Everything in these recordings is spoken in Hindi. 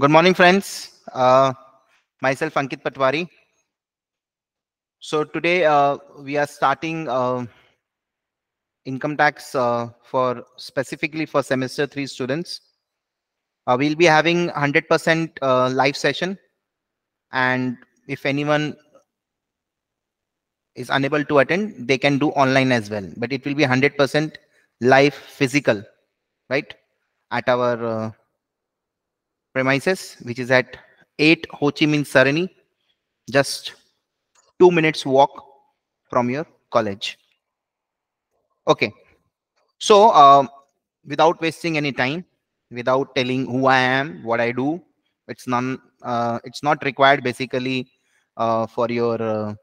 Good morning, friends. Uh, myself, Ankit Patwari. So today uh, we are starting uh, income tax uh, for specifically for semester three students. Uh, we'll be having 100% uh, live session. And if anyone is unable to attend, they can do online as well. But it will be 100% live physical, right? At our premises, which is at 8 Ho Chi Minh Sarani, just 2 minutes walk from your college. Okay, so uh, without wasting any time, without telling who I am, what I do, it's non, uh, it's not required basically uh, for your uh,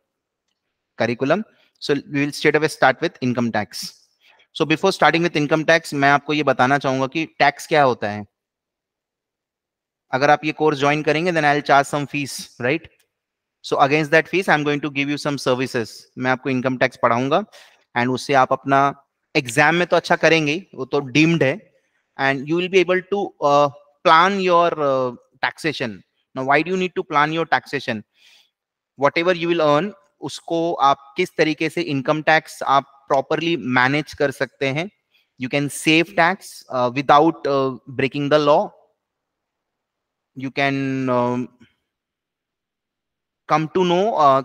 curriculum. So we will straight away start with income tax. So before starting with income tax, main aapko ye batana chahunga ki tax kya hota hai अगर आप ये कोर्स ज्वाइन करेंगे then I charge some fees right so against that fees I am going to give you some services मैं आपको इनकम टैक्स पढ़ाऊंगा एंड उससे आप अपना एग्जाम में तो अच्छा करेंगे वो तो डीम्ड है and you will be able to plan your taxation now why do you need to plan your taxation whatever you will earn उसको आप किस तरीके से इनकम टैक्स आप प्रॉपरली मैनेज कर सकते हैं you can save tax without breaking the law you can come to know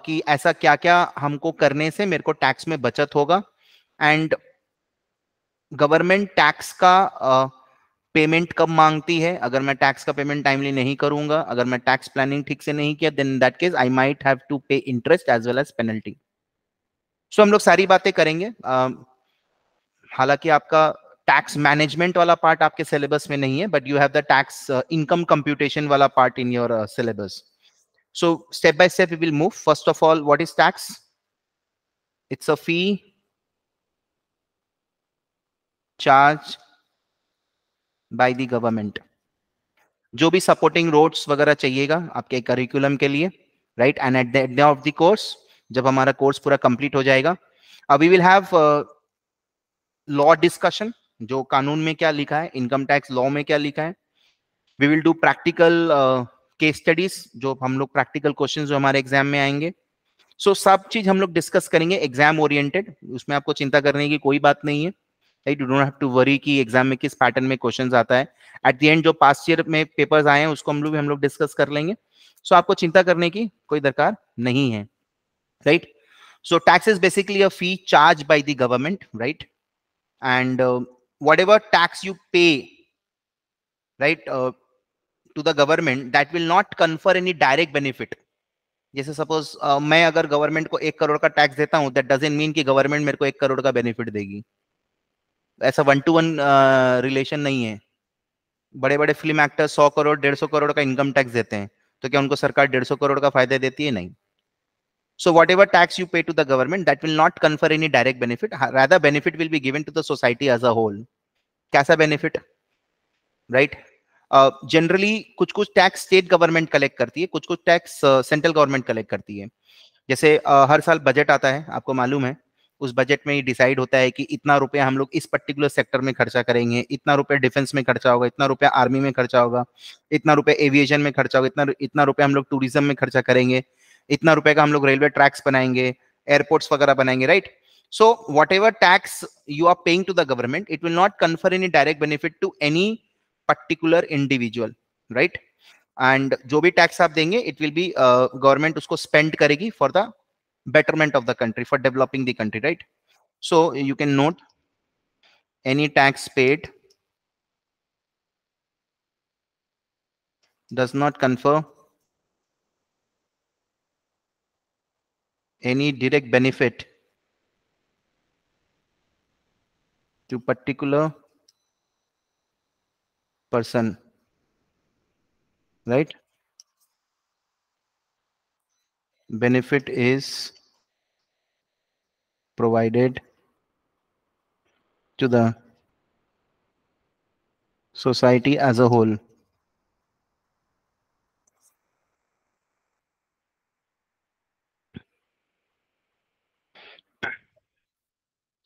कि ऐसा क्या क्या हमको करने से मेरे को टैक्स में बचत होगा एंड गवर्नमेंट टैक्स का पेमेंट uh, कब मांगती है अगर मैं टैक्स का पेमेंट टाइमली नहीं करूंगा अगर मैं टैक्स प्लानिंग ठीक से नहीं किया then that case I might have to pay interest as well as penalty so हम लोग सारी बातें करेंगे uh, हालांकि आपका टैक्स मैनेजमेंट वाला पार्ट आपके सिलेबस में नहीं है but you have the tax income computation वाला part in your syllabus so step by step we will move first of all what is tax it's a fee charge by the government जो भी सपोर्टिंग रोड्स वगैरह चाहिएगा आपके करिकुलम के लिए right and at the of the course जब हमारा कोर्स पूरा कंप्लीट हो जाएगा अब we will have law discussion जो कानून में क्या लिखा है इनकम टैक्स लॉ में क्या लिखा है we will do practical case studies जो हम लोग प्रैक्टिकल क्वेश्चन जो हमारे एग्जाम में आएंगे सो so, सब चीज हम लोग डिस्कस करेंगे एग्जाम ओरिएंटेड उसमें आपको चिंता करने की कोई बात नहीं है right you don't have to worry कि एग्जाम में किस पैटर्न में क्वेश्चन आता है एट द एंड जो पास्ट ईयर में पेपर्स आए हैं उसको हम लोग भी हम लोग डिस्कस कर लेंगे सो so, आपको चिंता करने की कोई दरकार नहीं है right so tax is basically a fee charge by the government right and whatever tax you pay right uh, to the government that will not confer any direct benefit जैसे सपोज uh, मैं अगर गवर्नमेंट को एक करोड़ का टैक्स देता हूँ दैट डजेंट मीन कि गवर्नमेंट मेरे को एक करोड़ का बेनिफिट देगी ऐसा वन टू वन रिलेशन नहीं है बड़े बड़े फिल्म एक्टर सौ करोड़ डेढ़ सौ करोड़ का इनकम टैक्स देते हैं तो क्या उनको सरकार डेढ़ सौ करोड़ का फायदा देती है नहीं so whatever tax you pay to the government that will not confer any direct benefit rather benefit will be given to the society as a whole कैसा बेनिफिट राइट जनरली कुछ कुछ टैक्स स्टेट गवर्नमेंट कलेक्ट करती है कुछ कुछ टैक्स सेंट्रल गवर्नमेंट कलेक्ट करती है जैसे uh, हर साल बजट आता है आपको मालूम है उस बजट में ही डिसाइड होता है कि इतना रुपया हम लोग इस पर्टिकुलर सेक्टर में खर्चा करेंगे इतना रुपया डिफेंस में खर्चा होगा इतना रुपया आर्मी में खर्चा होगा इतना रुपया एविएशन में खर्चा होगा इतना इतना रुपया हम लोग टूरिज्म में खर्चा करेंगे इतना रुपये का हम लोग रेलवे ट्रैक्स बनाएंगे एयरपोर्ट्स वगैरह बनाएंगे right So whatever tax you are paying to the government, it will not confer any direct benefit to any particular individual, right? And Joby tax up denge, it will be uh, government usko spend karegi for the betterment of the country, for developing the country, right? So you can note any tax paid does not confer any direct benefit to particular person right benefit is provided to the society as a whole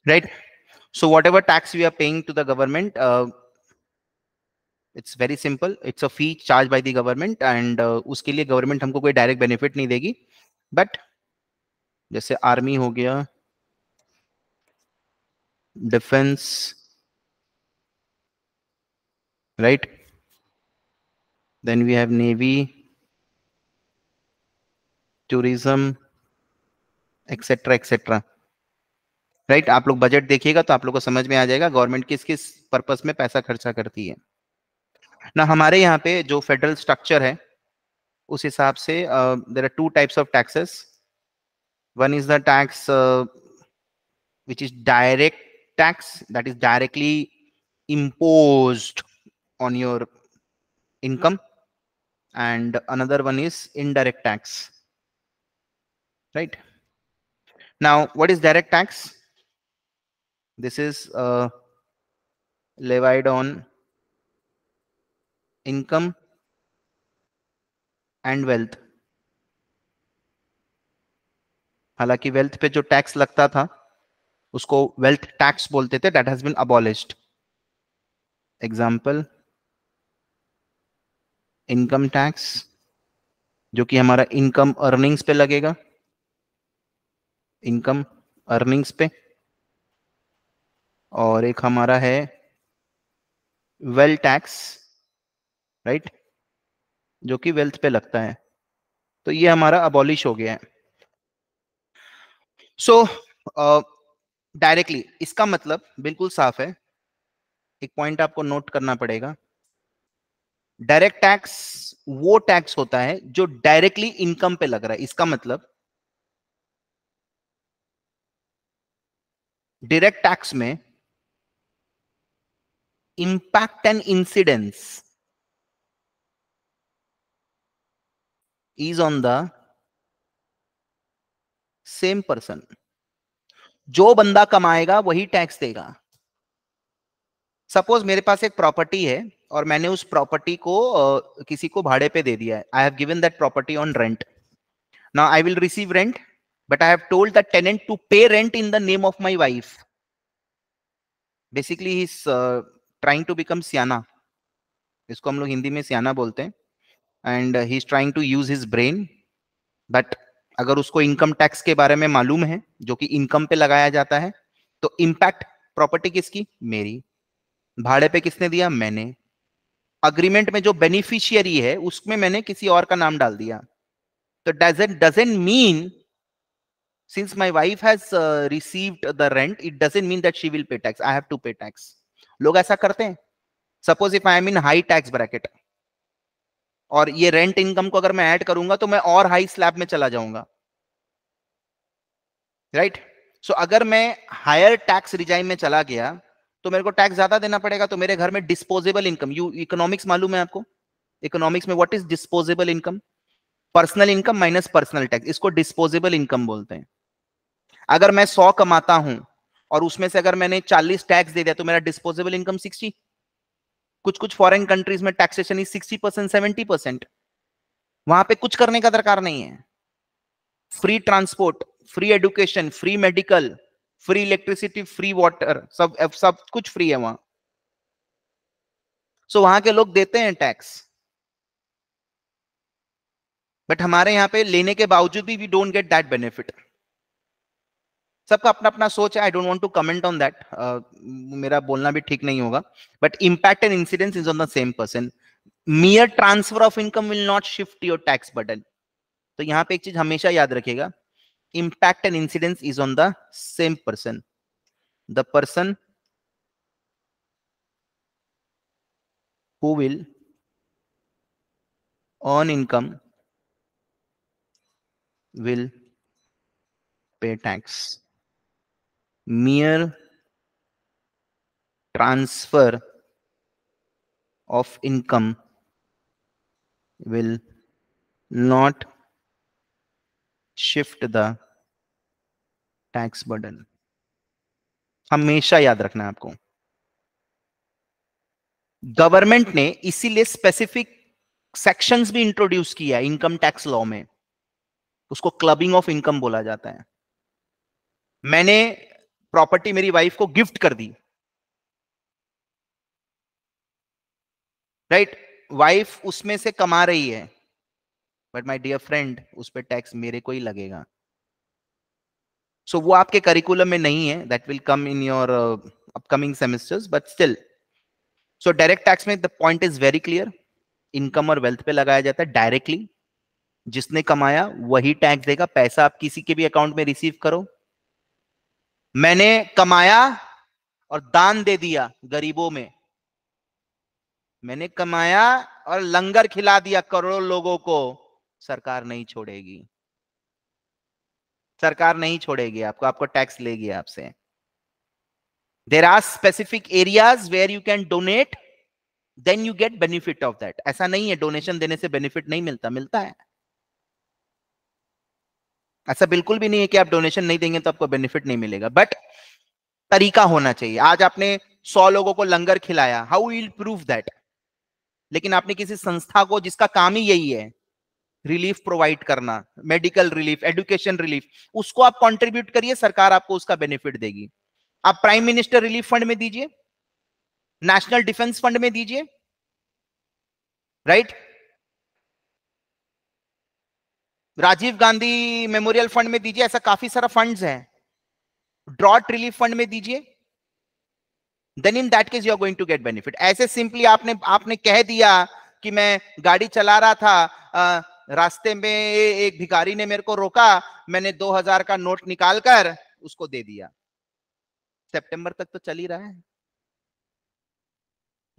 right so whatever tax we are paying to the government, uh, it's very simple. It's a fee charged by the government and uh, government humko koi direct benefit nahi degi. But jaise army ho gaya, defense, right? Then we have navy, tourism, etc, etc. Right right? आप लोग बजट देखिएगा तो आप लोग को समझ में आ जाएगा गवर्नमेंट किस किस पर्पस में पैसा खर्चा करती है ना हमारे यहाँ पे जो फेडरल स्ट्रक्चर है उस हिसाब से there are two types of taxes one is the tax which is direct tax that is directly impose on your income and another one is indirect tax right now what is direct tax This is uh, levied on income and wealth हालांकि वेल्थ पे जो टैक्स लगता था उसको वेल्थ टैक्स बोलते थे that has been abolished example income tax जो कि हमारा इनकम अर्निंग्स पे लगेगा इनकम अर्निंग्स पे और एक हमारा है वेल टैक्स राइट जो कि वेल्थ पे लगता है तो ये हमारा अबॉलिश हो गया है सो so, डायरेक्टली uh, इसका मतलब बिल्कुल साफ है एक पॉइंट आपको नोट करना पड़ेगा डायरेक्ट टैक्स वो टैक्स होता है जो डायरेक्टली इनकम पे लग रहा है इसका मतलब डायरेक्ट टैक्स में impact and incidence is on the same person जो बंदा कमाएगा वही टैक्स देगा सपोज मेरे पास एक प्रॉपर्टी है और मैंने उस प्रॉपर्टी को uh, किसी को भाड़े पे दे दिया है I have given that property on rent now I will receive rent but I have told the tenant to pay rent in the name of my wife basically he's uh, trying to become सियाना इसको हम लोग हिंदी में सियाना बोलते हैं and he is trying to use his brain but अगर उसको इनकम टैक्स के बारे में मालूम है जो कि इनकम पे लगाया जाता है तो इम्पैक्ट प्रॉपर्टी किसकी मेरी भाड़े पे किसने दिया मैंने अग्रीमेंट में जो बेनिफिशियरी है उसमें मैंने किसी और का नाम डाल दिया तो doesn't doesn't mean since my wife has received the rent it doesn't mean that she will pay tax I have to pay tax लोग ऐसा करते हैं suppose if I am in high tax bracket और ये रेंट इनकम को अगर मैं ऐड करूंगा तो मैं और हाई स्लैब में चला जाऊंगा राइट right? सो so, अगर मैं हायर टैक्स रिजाइम में चला गया तो मेरे को टैक्स ज्यादा देना पड़ेगा तो मेरे घर में डिस्पोजेबल इनकम यू इकोनॉमिक्स मालूम है आपको इकोनॉमिक्स में what is disposable income personal income minus personal tax इसको डिस्पोजेबल इनकम बोलते हैं अगर मैं सौ कमाता हूं और उसमें से अगर मैंने 40 टैक्स दे दिया तो मेरा डिस्पोजेबल इनकम 60 कुछ कुछ फॉरेन कंट्रीज में taxation is 60 percent seventy percent वहां पे कुछ करने का दरकार नहीं है free transport free education free medical free electricity free water सब सब कुछ फ्री है वहां सो so, वहां के लोग देते हैं टैक्स बट हमारे यहाँ पे लेने के बावजूद भी we don't get that benefit सबका अपना अपना सोच है I don't want to comment on that मेरा बोलना भी ठीक नहीं होगा but impact and incidence is on the same person mere transfer of income will not shift your tax burden तो यहाँ पे एक चीज हमेशा याद रखेगा impact and incidence is on the same person the person who will earn income will pay tax mere transfer of income will not shift the tax burden हमेशा याद रखना है आपको गवर्नमेंट ने इसीलिए स्पेसिफिक सेक्शंस भी इंट्रोड्यूस किया है इनकम टैक्स लॉ में उसको क्लबिंग ऑफ इनकम बोला जाता है मैंने प्रॉपर्टी मेरी वाइफ को गिफ्ट कर दी राइट right? वाइफ उसमें से कमा रही है बट माई डियर फ्रेंड उस पर टैक्स मेरे को ही लगेगा सो so, वो आपके करिकुलम में नहीं है that will come in your upcoming semesters but still so direct tax में the point is very clear income और वेल्थ पे लगाया जाता है डायरेक्टली जिसने कमाया वही टैक्स देगा पैसा आप किसी के भी अकाउंट में रिसीव करो मैंने कमाया और दान दे दिया गरीबों में मैंने कमाया और लंगर खिला दिया करोड़ों लोगों को सरकार नहीं छोड़ेगी सरकार नहीं छोड़ेगी आपको आपको टैक्स लेगी आपसे there are specific areas where you can donate then you get benefit of that ऐसा नहीं है डोनेशन देने से बेनिफिट नहीं मिलता मिलता है ऐसा बिल्कुल भी नहीं है कि आप डोनेशन नहीं देंगे तो आपको बेनिफिट नहीं मिलेगा बट तरीका होना चाहिए आज आपने सौ लोगों को लंगर खिलाया हाउ विल प्रूव दैट लेकिन आपने किसी संस्था को जिसका काम ही यही है रिलीफ प्रोवाइड करना मेडिकल रिलीफ एडुकेशन रिलीफ उसको आप कंट्रीब्यूट करिए सरकार आपको उसका बेनिफिट देगी आप प्राइम मिनिस्टर रिलीफ फंड में दीजिए नेशनल डिफेंस फंड में दीजिए right right? Rajiv Gandhi memorial fund में दीजिए ऐसा काफी सारा फंड्स है ड्रॉट रिलीफ फंड में दीजिए then in that case you are going to get benefit ऐसे सिंपली आपने आपने कह दिया कि मैं गाड़ी चला रहा था आ, रास्ते में एक भिखारी ने मेरे को रोका मैंने 2000 का नोट निकालकर उसको दे दिया सितंबर तक तो चल ही रहा है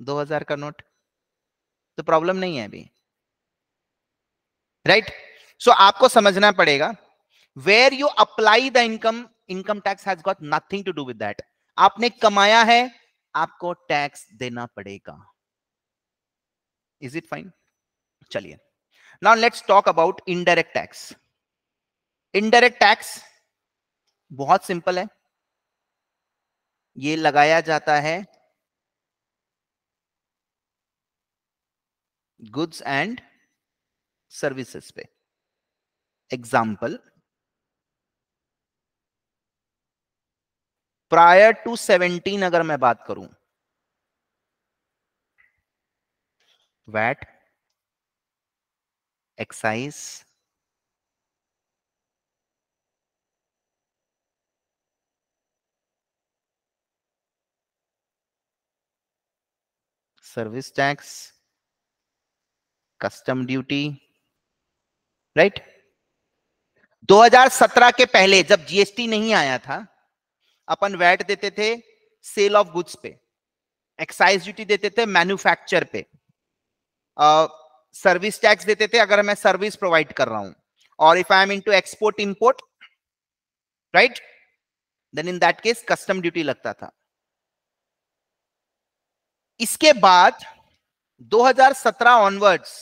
2000 का नोट तो प्रॉब्लम नहीं है अभी राइट right? सो so, आपको समझना पड़ेगा where you apply the income income tax has got nothing to do with that आपने कमाया है आपको टैक्स देना पड़ेगा इज इट फाइन चलिए now let's talk about indirect tax indirect tax बहुत सिंपल है ये लगाया जाता है गुड्स एंड सर्विसेज पे example प्रायर टू 17 अगर मैं बात करूं VAT excise service tax custom duty right 2017 के पहले जब जीएसटी नहीं आया था अपन वैट देते थे सेल ऑफ गुड्स पे एक्साइज ड्यूटी देते थे मैन्युफैक्चर पे सर्विस uh, टैक्स देते थे अगर मैं सर्विस प्रोवाइड कर रहा हूं और if I am into export import right then in that case custom duty लगता था इसके बाद 2017 onwards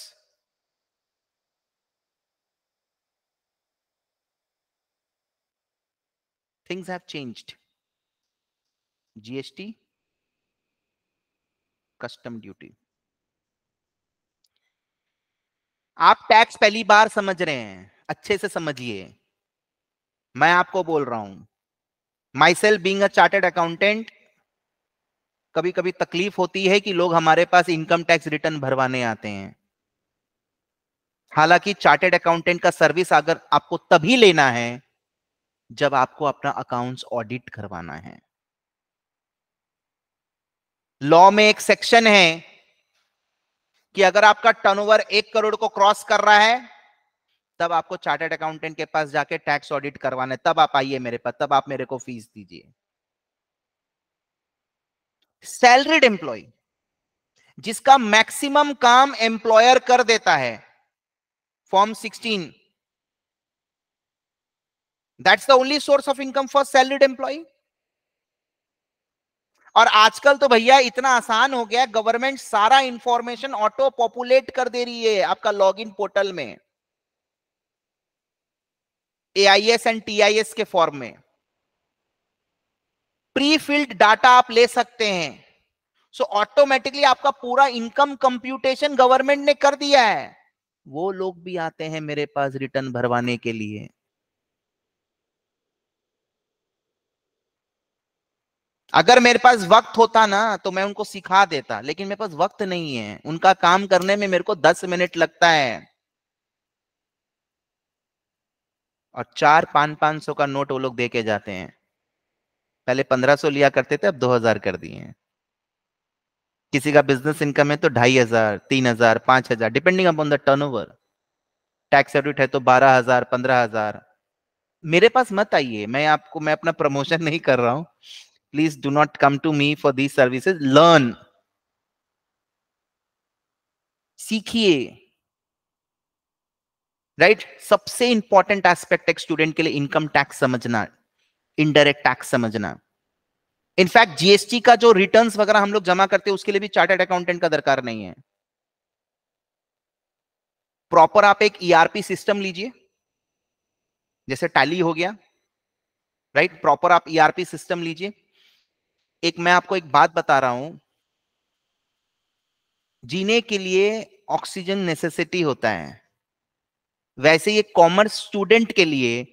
things have changed gst custom duty आप टैक्स पहली बार समझ रहे हैं अच्छे से समझिए मैं आपको बोल रहा हूं myself being chartered accountant कभी कभी तकलीफ होती है कि लोग हमारे पास इनकम टैक्स रिटर्न भरवाने आते हैं हालांकि चार्टेड अकाउंटेंट का सर्विस अगर आपको तभी लेना है जब आपको अपना अकाउंट्स ऑडिट करवाना है लॉ में एक सेक्शन है कि अगर आपका टर्नओवर एक करोड़ को क्रॉस कर रहा है तब आपको चार्टेड अकाउंटेंट के पास जाके टैक्स ऑडिट करवाना है तब आप आइए मेरे पास तब आप मेरे को फीस दीजिए सैलरीड एम्प्लॉय जिसका मैक्सिमम काम एम्प्लॉयर कर देता है form that's the only source of income for salaried employee और आजकल तो भैया इतना आसान हो गया गवर्नमेंट सारा इंफॉर्मेशन ऑटो पॉपुलेट कर दे रही है आपका लॉगिन पोर्टल में एआईएस एंड टीआईएस के फॉर्म में प्री फिल्ड डाटा आप ले सकते हैं सो so, ऑटोमेटिकली आपका पूरा इनकम कंप्यूटेशन गवर्नमेंट ने कर दिया है वो लोग भी आते हैं मेरे पास रिटर्न भरवाने के लिए अगर मेरे पास वक्त होता ना तो मैं उनको सिखा देता लेकिन मेरे पास वक्त नहीं है उनका काम करने में मेरे को दस मिनट लगता है और चार पांच पांच सौ का नोट वो लोग दे के जाते हैं पहले पंद्रह सौ लिया करते थे अब दो हजार कर दिए हैं किसी का बिजनेस इनकम है तो ढाई हजार तीन हजार पांच हजार depending upon the turnover tax audit है तो बारह हजार पंद्रह हजार मेरे पास मत आइए मैं आपको मैं अपना प्रमोशन नहीं कर रहा हूँ please do not come to me for these services learn सीखिए राइट right? सबसे इंपॉर्टेंट एस्पेक्ट एक स्टूडेंट के लिए इनकम टैक्स समझना इनडायरेक्ट टैक्स समझना इनफैक्ट जीएसटी का जो रिटर्न्स वगैरह हम लोग जमा करते हैं उसके लिए भी चार्टर्ड अकाउंटेंट का दरकार नहीं है प्रॉपर आप एक ईआरपी e सिस्टम लीजिए जैसे टैली हो गया राइट right? प्रॉपर आप ईआरपी e सिस्टम लीजिए एक मैं आपको एक बात बता रहा हूं जीने के लिए ऑक्सीजन नेसेसिटी होता है वैसे ये कॉमर्स स्टूडेंट के लिए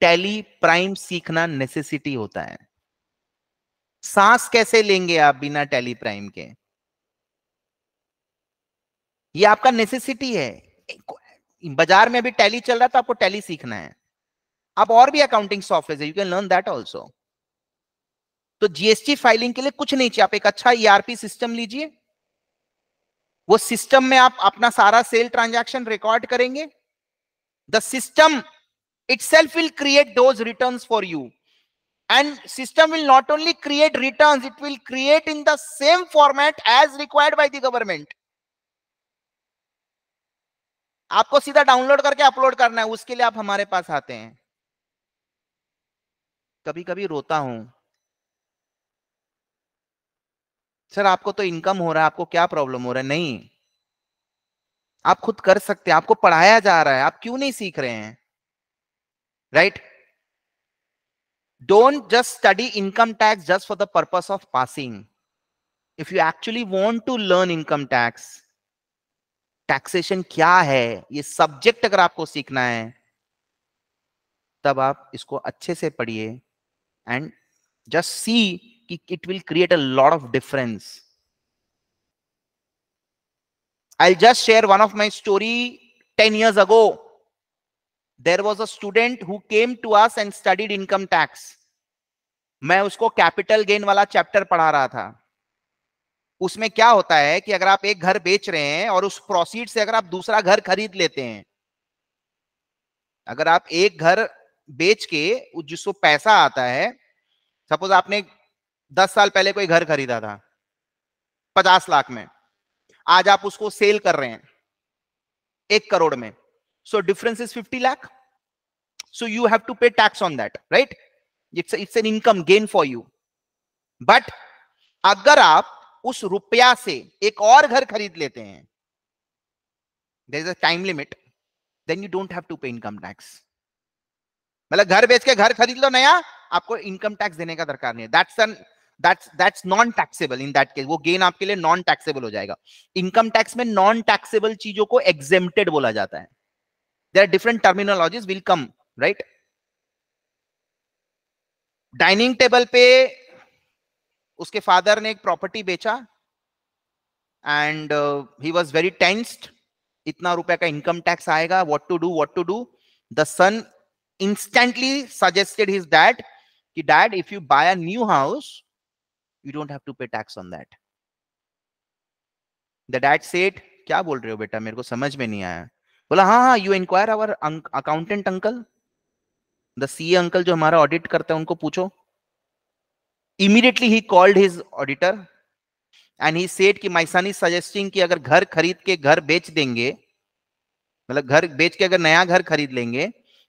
टैली प्राइम सीखना नेसेसिटी होता है सांस कैसे लेंगे आप बिना टैली प्राइम के ये आपका नेसेसिटी है बाजार में अभी टैली चल रहा है तो आपको टैली सीखना है आप और भी accounting software you can learn that also तो जीएसटी फाइलिंग के लिए कुछ नहीं चाहिए आप एक अच्छा ईआरपी e सिस्टम लीजिए वो सिस्टम में आप अपना सारा सेल ट्रांजैक्शन रिकॉर्ड करेंगे the system it will create those return for you and system will not only create return it will create in the same format as required by the government आपको सीधा डाउनलोड करके अपलोड करना है उसके लिए आप हमारे पास आते हैं कभी कभी रोता हूं सर आपको तो इनकम हो रहा है आपको क्या प्रॉब्लम हो रहा है नहीं आप खुद कर सकते हैं आपको पढ़ाया जा रहा है आप क्यों नहीं सीख रहे हैं right don't just study income tax just for the purpose of passing if you actually want to learn income tax taxation क्या है ये सब्जेक्ट अगर आपको सीखना है तब आप इसको अच्छे से पढ़िए and just see it will create a lot of difference i'll just share one of my story 10 years ago there was a student who came to us and studied income tax मैं उसको कैपिटल गेन वाला चैप्टर पढ़ा रहा था उसमें क्या होता है कि अगर आप एक घर बेच रहे हैं और उस प्रोसीड से अगर आप दूसरा घर खरीद लेते हैं अगर आप एक घर बेच के जिसको पैसा आता है सपोज आपने दस साल पहले कोई घर खरीदा था पचास लाख में आज आप उसको सेल कर रहे हैं एक करोड़ में so difference is fifty lakh so you have to pay tax on that right it's it's an income gain for you but अगर आप उस रुपया से एक और घर खरीद लेते हैं there is a time limit then you don't have to pay income tax मतलब घर बेच के घर खरीद लो नया आपको इनकम टैक्स देने का दरकार नहीं है that's that's that's non taxable in that case वो गेन आपके लिए नॉन टैक्सेबल हो जाएगा इनकम टैक्स में नॉन टैक्सेबल चीजों को एग्जेम्प्टेड बोला जाता है there are different terminologies will come right dining table पे उसके फादर ने एक प्रॉपर्टी बेचा and he was very tensed इतना रुपए का इनकम टैक्स आएगा what to do what to do the son instantly suggested his dad कि dad if you buy a new house you don't have to pay tax on that the dad said क्या बोल रहे हो बेटा मेरे को समझ में नहीं आया बोला हाँ हाँ you enquire our accountant uncle the C uncle जो हमारा ऑडिट करते हैं उनको पूछो immediately he called his auditor and he said कि माई सन इज सजेस्टिंग कि अगर घर खरीद के घर बेच देंगे मतलब घर बेच के अगर नया घर खरीद लेंगे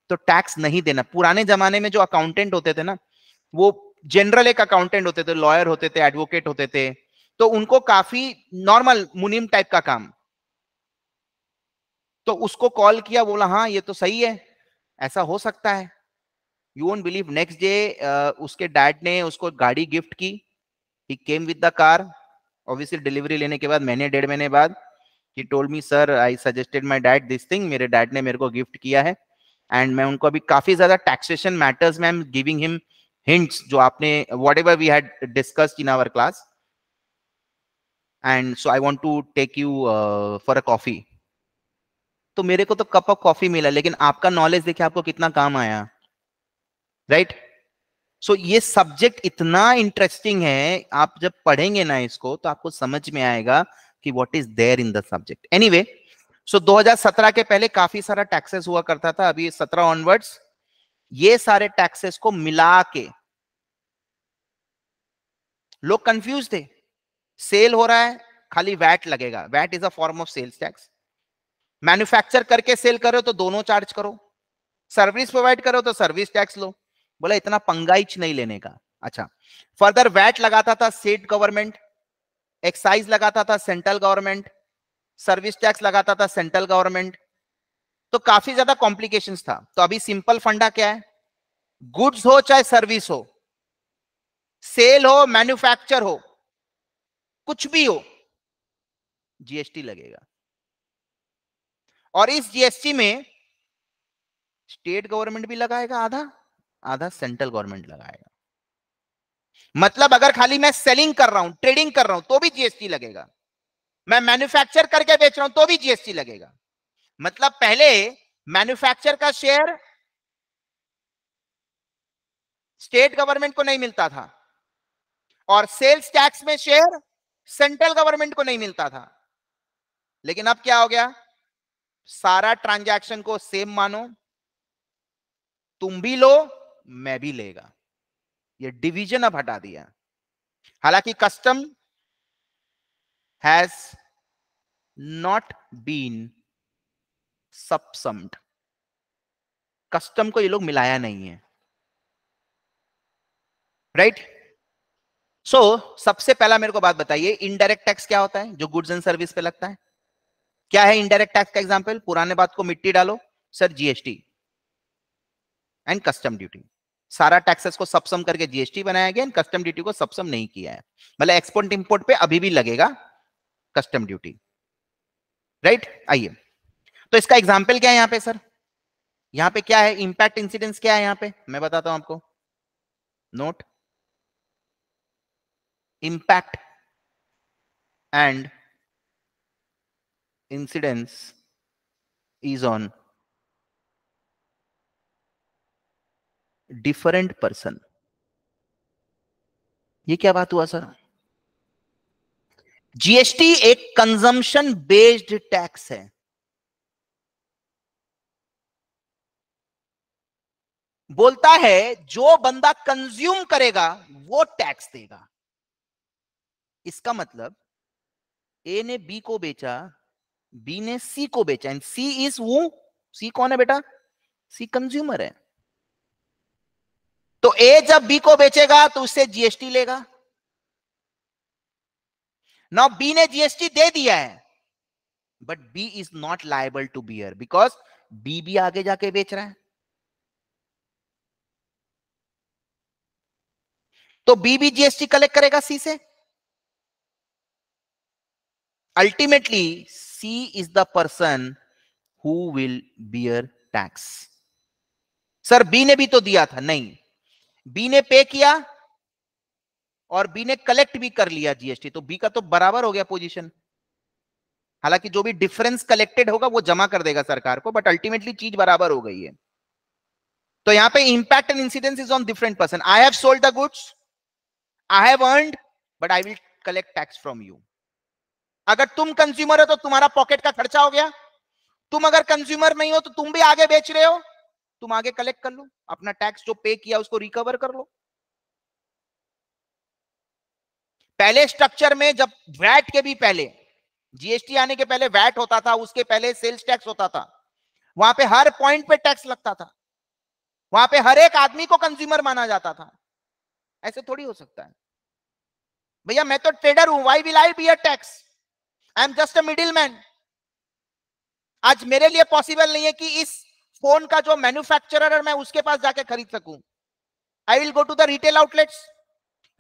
तो टैक्स नहीं देना पुराने जमाने में जो अकाउंटेंट होते थे ना वो जनरल एक अकाउंटेंट होते थे लॉयर होते थे एडवोकेट होते थे तो उनको काफी नॉर्मल मुनिम टाइप का काम तो उसको कॉल किया बोला हाँ ये तो सही है ऐसा हो सकता है you won't believe next day उसके डैड ने उसको गाड़ी गिफ्ट की he came with the car obviously delivery लेने के बाद महीने डेढ़ महीने बाद he told me sir I suggested my dad this thing मेरे डैड ने मेरे को गिफ्ट किया है एंड मैं उनको अभी काफी ज्यादा टैक्सेशन मैटर्स में I am giving him hints जो आपने whatever we had discussed in our class and so I want to take you uh, for a coffee तो मेरे को तो कप ऑफ कॉफी मिला लेकिन आपका नॉलेज देखिए आपको कितना काम आया राइट right? सो so, ये सब्जेक्ट इतना इंटरेस्टिंग है आप जब पढ़ेंगे ना इसको तो आपको समझ में आएगा कि what is there in the subject anyway so 2017 के पहले काफी सारा टैक्सेस हुआ करता था अभी 17 ऑनवर्ड्स ये सारे टैक्सेस को मिला के लोग कंफ्यूज थे सेल हो रहा है खाली वैट लगेगा VAT is a form of sales tax manufacture करके सेल करो तो दोनों चार्ज करो सर्विस प्रोवाइड करो तो सर्विस टैक्स लो बोला इतना पंगाइच नहीं लेने का अच्छा फर्दर वैट लगाता था स्टेट गवर्नमेंट एक्साइज लगाता था सेंट्रल गवर्नमेंट सर्विस टैक्स लगाता था सेंट्रल गवर्नमेंट तो काफी ज्यादा कॉम्प्लिकेशंस था तो अभी सिंपल फंडा क्या है गुड्स हो चाहे सर्विस हो सेल हो मैन्युफैक्चर हो कुछ भी हो जीएसटी लगेगा और इस जीएसटी में स्टेट गवर्नमेंट भी लगाएगा आधा आधा सेंट्रल गवर्नमेंट लगाएगा मतलब अगर खाली मैं सेलिंग कर रहा हूं ट्रेडिंग कर रहा हूं तो भी जीएसटी लगेगा मैं मैन्युफैक्चर करके बेच रहा हूं तो भी जीएसटी लगेगा मतलब पहले मैन्युफैक्चर का शेयर स्टेट गवर्नमेंट को नहीं मिलता था और सेल्स टैक्स में शेयर सेंट्रल गवर्नमेंट को नहीं मिलता था लेकिन अब क्या हो गया सारा ट्रांजैक्शन को सेम मानो तुम भी लो मैं भी लेगा ये डिवीजन अब हटा दिया हालांकि custom has not been subsumed custom को ये लोग मिलाया नहीं है राइट right? सो so, सबसे पहला मेरे को बात बताइए इनडायरेक्ट टैक्स क्या होता है जो गुड्स एंड सर्विस पे लगता है क्या है इनडायरेक्ट टैक्स का एग्जांपल पुराने बात को मिट्टी डालो sir GST and custom duty सारा टैक्सेस को सबसम करके जीएसटी बनाया गया एंड कस्टम ड्यूटी को सबसम नहीं किया है मतलब एक्सपोर्ट इंपोर्ट पे अभी भी लगेगा कस्टम ड्यूटी राइट आइए तो इसका एग्जाम्पल क्या है यहाँ पे सर यहाँ पे क्या है इंपैक्ट इंसिडेंस क्या है यहाँ पे मैं बताता हूं आपको note impact and incidence is on different person ये क्या बात हुआ सर जीएसटी एक कंजम्पशन बेस्ड टैक्स है बोलता है जो बंदा कंज्यूम करेगा वो टैक्स देगा इसका मतलब ए ने बी को बेचा बी ने सी को बेचा एंड सी इज वो सी कौन है बेटा सी कंज्यूमर है तो ए जब बी को बेचेगा तो उससे जीएसटी लेगा नाउ बी ने जीएसटी दे दिया है but B is not liable to bear because B भी आगे जाके बेच रहा है तो बी भी जीएसटी कलेक्ट करेगा सी से ultimately C is the person who will bear tax sir B ने भी तो दिया था नहीं बी ने पे किया और बी ने कलेक्ट भी कर लिया जीएसटी तो बी का तो बराबर हो गया पोजीशन हालांकि जो भी डिफरेंस कलेक्टेड होगा वो जमा कर देगा सरकार को बट अल्टीमेटली चीज बराबर हो गई है तो यहां पे impact and incidence is on different person I have sold the goods I have earned but I will collect tax from you अगर तुम कंज्यूमर हो तो तुम्हारा पॉकेट का खर्चा हो गया तुम अगर कंज्यूमर नहीं हो तो तुम भी आगे बेच रहे हो तुम आगे कलेक्ट कर लो अपना टैक्स जो पे किया उसको रिकवर कर लो पहले स्ट्रक्चर में जब वैट के भी पहले जीएसटी आने के पहले वैट होता था उसके पहले सेल्स टैक्स होता था वहां पे हर पॉइंट पे टैक्स लगता था वहां पे हर एक आदमी को कंज्यूमर माना जाता था ऐसे थोड़ी हो सकता है भैया मैं तो ट्रेडर हूं why will I be a tax I am just a middle man आज मेरे लिए पॉसिबल नहीं है कि इस फोन का जो मैन्युफैक्चरर है मैं उसके पास जाके खरीद सकूं I will go to the retail outlets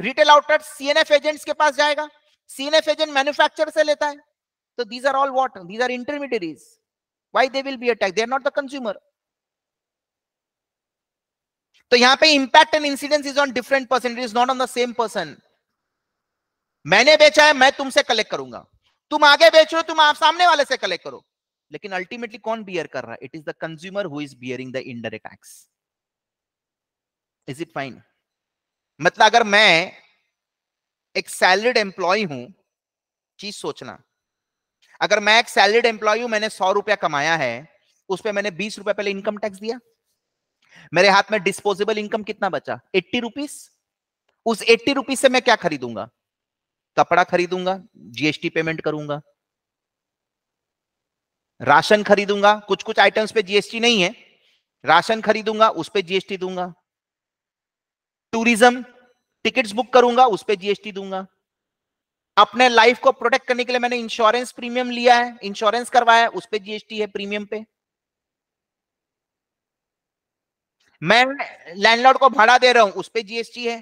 retail outlet CNF agents के पास जाएगा सीएनएफ एजेंट मैन्युफैक्चर से लेता है तो these are all what these are intermediaries why they will be attack they are not the consumer तो यहां पे impact and incidence is on different person it is not on the same person मैंने बेचा है मैं तुमसे कलेक्ट करूंगा तुम आगे बेच रहे हो तुम आप सामने वाले से कलेक्ट करो लेकिन अल्टीमेटली कौन बियर कर रहा है it is the consumer who is bearing the indirect tax is it fine मतलब अगर मैं एक सैलरीड एम्प्लॉय हूं चीज सोचना अगर मैं एक सैलरीड एम्प्लॉय हूं मैंने सौ रुपया कमाया है उस पर मैंने बीस रुपया पहले इनकम टैक्स दिया मेरे हाथ में डिस्पोजेबल इनकम कितना बचा एट्टी रुपीज उस एट्टी रुपीज से मैं क्या खरीदूंगा कपड़ा खरीदूंगा जीएसटी पेमेंट करूंगा राशन खरीदूंगा कुछ कुछ आइटम्स पे जीएसटी नहीं है राशन खरीदूंगा उस पर जीएसटी दूंगा टूरिज्म टिकट्स बुक करूंगा उस पर जीएसटी दूंगा अपने लाइफ को प्रोटेक्ट करने के लिए मैंने इंश्योरेंस प्रीमियम लिया है इंश्योरेंस करवाया है उस पर जीएसटी है प्रीमियम पे मैं लैंडलॉर्ड को भाड़ा दे रहा हूं उस पर जीएसटी है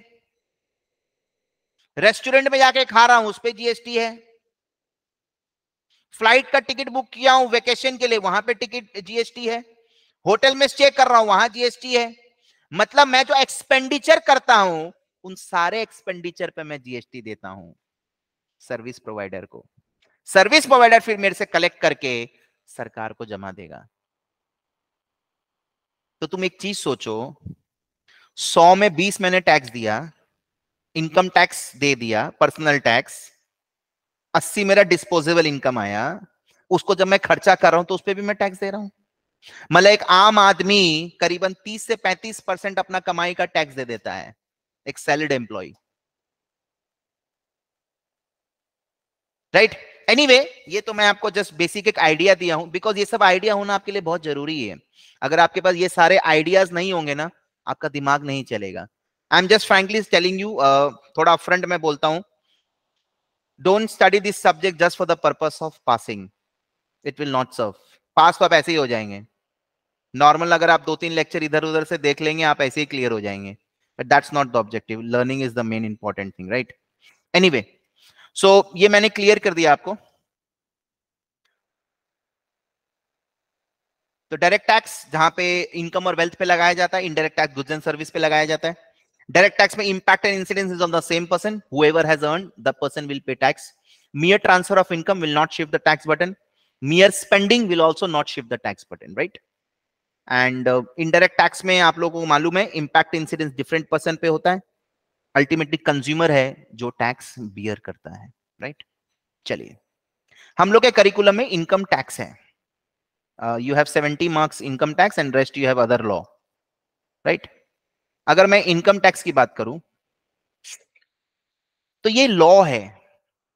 रेस्टोरेंट में जाके खा रहा हूं उस पर जीएसटी है फ्लाइट का टिकट बुक किया हूं वेकेशन के लिए वहां पे टिकट जीएसटी है होटल में स्टे कर रहा हूं वहां जीएसटी है मतलब मैं जो एक्सपेंडिचर करता हूं उन सारे एक्सपेंडिचर पे मैं जीएसटी देता हूं सर्विस प्रोवाइडर को सर्विस प्रोवाइडर फिर मेरे से कलेक्ट करके सरकार को जमा देगा तो तुम एक चीज सोचो सौ में बीस मैंने टैक्स दिया इनकम टैक्स दे दिया पर्सनल टैक्स अस्सी मेरा डिस्पोजेबल इनकम आया उसको जब मैं खर्चा कर रहा हूं तो उस पर भी मैं टैक्स दे रहा हूं मतलब एक आम आदमी करीबन 30 से 35 परसेंट अपना कमाई का टैक्स दे देता है एक salaried employee right anyway anyway, ये तो मैं आपको जस्ट बेसिक एक आइडिया दिया हूं बिकॉज ये सब आइडिया होना आपके लिए बहुत जरूरी है अगर आपके पास ये सारे आइडियाज नहीं होंगे ना आपका दिमाग नहीं चलेगा I am just frankly telling you थोड़ा फ्रंट में बोलता हूं don't study this subject just for the purpose of passing it will not serve pass तो आप ऐसे ही हो जाएंगे नॉर्मल अगर आप दो तीन लेक्चर इधर उधर से देख लेंगे आप ऐसे ही क्लियर हो जाएंगे but that's not the objective learning is the main important thing right anyway so so, ये मैंने क्लियर कर दिया आपको तो डायरेक्ट टैक्स जहां पे इनकम और वेल्थ पे लगाया जाता है indirect tax goods and service पे लगाया जाता है डायरेक्ट टैक्स में impact and incidence is on the same person whoever has earn the person will pay tax mere transfer of income will not shift the tax burden mere spending will also not shift the tax burden right and indirect tax में आप लोगों को मालूम है इंपैक्ट इंसिडेंस डिफरेंट पर्सन पे होता है अल्टीमेटली कंज्यूमर है जो टैक्स बियर करता है राइट चलिए हम लोग के करिकुलम में इनकम टैक्स है you have seventy marks income tax and rest you have other law right अगर मैं इनकम टैक्स की बात करूं तो ये लॉ है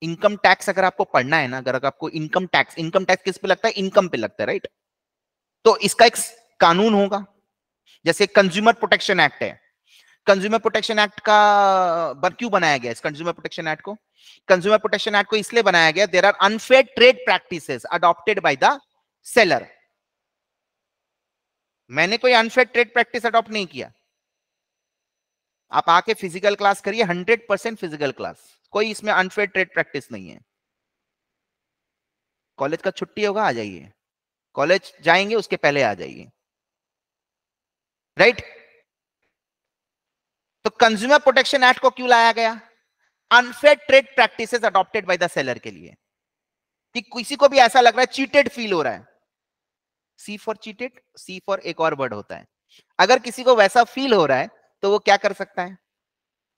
इनकम टैक्स अगर आपको पढ़ना है ना अगर आपको इनकम टैक्स इनकम टैक्स किस पे लगता है इनकम पे लगता है राइट तो इसका एक कानून होगा जैसे कंज्यूमर प्रोटेक्शन एक्ट है कंज्यूमर प्रोटेक्शन एक्ट का बर क्यों बनाया गया इस कंज्यूमर प्रोटेक्शन एक्ट को कंज्यूमर प्रोटेक्शन एक्ट को इसलिए बनाया गया there are unfair trade practice adopted by the seller मैंने कोई अनफेयर ट्रेड प्रैक्टिस अडॉप्ट नहीं किया आप आके फिजिकल क्लास करिए हंड्रेड परसेंट फिजिकल क्लास कोई इसमें अनफेयर ट्रेड प्रैक्टिस नहीं है कॉलेज का छुट्टी होगा आ जाइए कॉलेज जाएंगे उसके पहले आ जाइए राइट right? तो कंज्यूमर प्रोटेक्शन एक्ट को क्यों लाया गया unfair trade practice adopted by the seller के लिए कि किसी को भी ऐसा लग रहा है चीटेड फील हो रहा है C for cheated C for एक और वर्ड होता है अगर किसी को वैसा फील हो रहा है तो वो क्या कर सकता है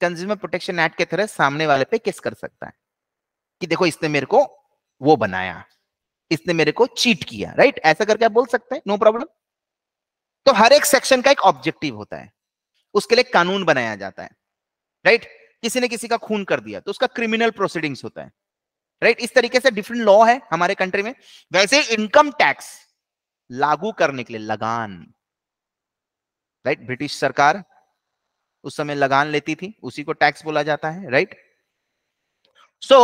कंज्यूमर प्रोटेक्शन एक्ट के तरह सामने वाले पे किस कर सकता है कि देखो इसने मेरे को वो बनाया इसने मेरे को चीट किया राइट ऐसा करके आप बोल सकते हैं नो प्रॉब्लम तो हर एक सेक्शन का एक ऑब्जेक्टिव होता है उसके लिए कानून बनाया जाता है राइट किसी ने किसी का खून कर दिया तो उसका क्रिमिनल प्रोसीडिंग्स होता है राइट इस तरीके से डिफरेंट लॉ है हमारे कंट्री में वैसे इनकम टैक्स लागू करने के लिए लगान राइट ब्रिटिश सरकार उस समय लगान लेती थी उसी को टैक्स बोला जाता है राइट सो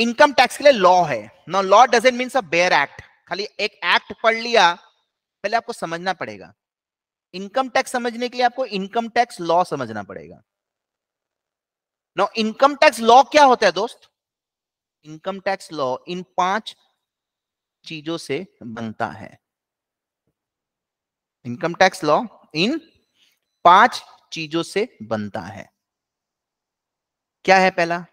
इनकम टैक्स के लिए लॉ है no law doesn't means a bare act खाली एक एक्ट पढ़ लिया पहले आपको समझना पड़ेगा इनकम टैक्स समझने के लिए आपको इनकम टैक्स लॉ समझना पड़ेगा ना इनकम टैक्स लॉ क्या होता है दोस्त इनकम टैक्स लॉ इन पांच चीजों से बनता है इनकम टैक्स लॉ इन पांच चीजों से बनता है क्या है पहला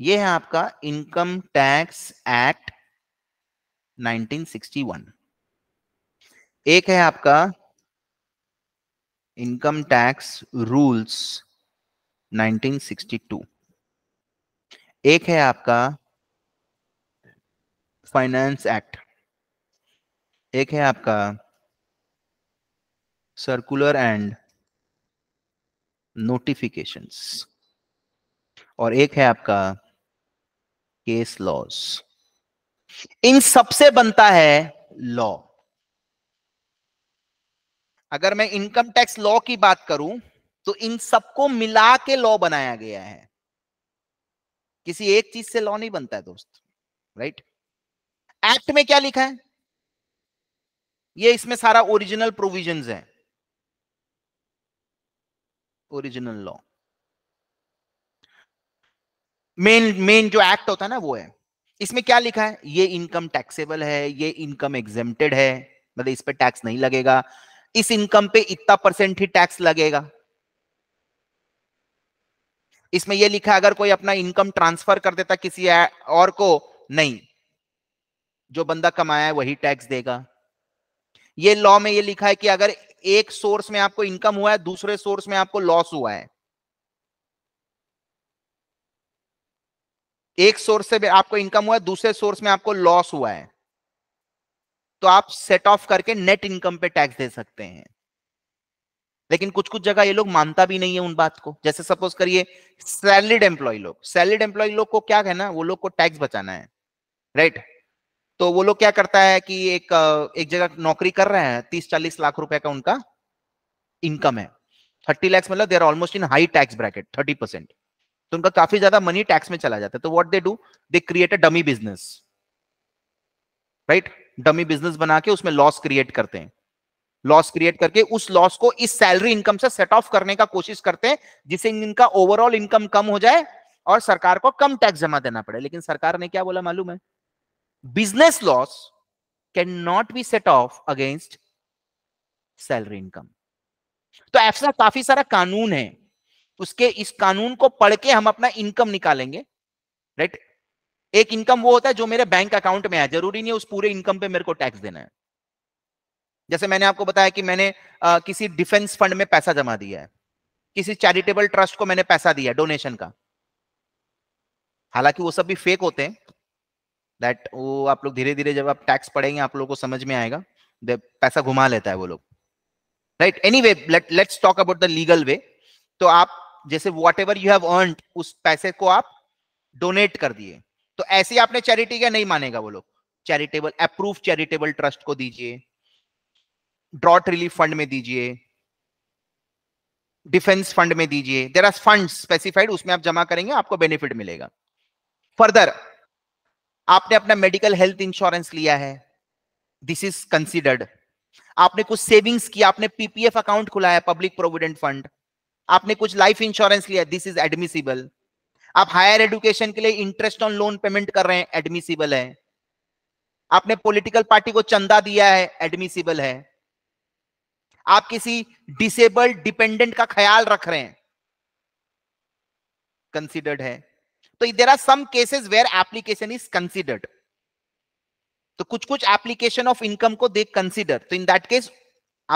यह है आपका इनकम टैक्स एक्ट 1961 एक है आपका income tax rules 1962 एक है आपका फाइनेंस एक्ट एक है आपका सर्कुलर एंड नोटिफिकेशंस और एक है आपका केस लॉज इन सबसे बनता है लॉ अगर मैं इनकम टैक्स लॉ की बात करूं तो इन सबको मिला के लॉ बनाया गया है किसी एक चीज से लॉ नहीं बनता है दोस्त राइट एक्ट में क्या लिखा है ये इसमें सारा ओरिजिनल प्रोविजंस है ओरिजिनल लॉ मेन मेन जो एक्ट होता है ना वो है इसमें क्या लिखा है ये इनकम टैक्सेबल है ये इनकम एग्जेम्प्टेड है मतलब इस पर टैक्स नहीं लगेगा इस इनकम पे इतना परसेंट ही टैक्स लगेगा इसमें यह लिखा है अगर कोई अपना इनकम ट्रांसफर कर देता किसी और को नहीं जो बंदा कमाया है वही टैक्स देगा ये लॉ में ये लिखा है कि अगर एक सोर्स में आपको इनकम हुआ है दूसरे सोर्स में आपको लॉस हुआ है एक सोर्स से आपको इनकम हुआ है दूसरे सोर्स में आपको लॉस हुआ है तो आप सेट ऑफ करके नेट इनकम पे टैक्स दे सकते हैं लेकिन कुछ कुछ जगह ये लोग मानता भी नहीं है उन बात को जैसे सपोज करिए सैलरीड एम्प्लॉय लोग सैलरीड एम्प्लॉय लोग को क्या कहना वो लोग को टैक्स बचाना है राइट तो वो लोग क्या करता है कि एक एक जगह नौकरी कर रहे हैं तीस चालीस लाख रुपए का उनका इनकम है थर्टी लैक्स मतलब they are almost in high tax bracket thirty percent तो उनका काफी ज्यादा मनी टैक्स में चला जाता है तो what they do they create a dummy business right right? Dummy business बना के उसमें लॉस क्रिएट करते हैं लॉस क्रिएट करके उस लॉस को इस सैलरी इनकम से सेट ऑफ करने का कोशिश करते हैं जिससे इनका ओवरऑल इनकम कम हो जाए और सरकार को कम टैक्स जमा देना पड़े लेकिन सरकार ने क्या बोला मालूम है business loss can not be set off against salary income तो एफसा काफी सारा कानून है उसके इस कानून को पढ़ के हम अपना इनकम निकालेंगे राइट एक इनकम वो होता है जो मेरे बैंक अकाउंट में है जरूरी नहीं है उस पूरे इनकम पे मेरे को टैक्स देना है जैसे मैंने आपको बताया कि मैंने आ, किसी डिफेंस फंड में पैसा जमा दिया है किसी चैरिटेबल ट्रस्ट को मैंने पैसा दिया डोनेशन का हालांकि वो सब भी फेक होते हैं दैट वो आप लोग धीरे धीरे जब आप टैक्स पढ़ेंगे आप लोगों को समझ में आएगा पैसा घुमा लेता है वो लोग right anyway let's talk about the legal way तो आप जैसे whatever you have earn उस पैसे को आप डोनेट कर दिए तो ऐसे ही आपने चैरिटी क्या नहीं मानेगा वो लोग चैरिटेबल अप्रूव चैरिटेबल ट्रस्ट को दीजिए ड्रॉट रिलीफ फंड में दीजिए डिफेंस फंड में दीजिए देर आर फंड स्पेसिफाइड उसमें आप जमा करेंगे आपको बेनिफिट मिलेगा फर्दर आपने अपना मेडिकल हेल्थ इंश्योरेंस लिया है दिस इज कंसिडर्ड आपने कुछ सेविंग्स किया आपने पीपीएफ अकाउंट खुलाया पब्लिक प्रोविडेंट फंड आपने कुछ लाइफ इंश्योरेंस लिया दिस इज एडमिसिबल आप हायर एडुकेशन के लिए इंटरेस्ट ऑन लोन पेमेंट कर रहे हैं एडमिसिबल है आपने पॉलिटिकल पार्टी को चंदा दिया है एडमिसिबल है आप किसी डिसेबल डिपेंडेंट का ख्याल रख रहे हैं कंसिडर्ड है तो there are some cases where application is considered तो कुछ कुछ एप्लीकेशन ऑफ इनकम को देख कंसिडर तो इन दैट केस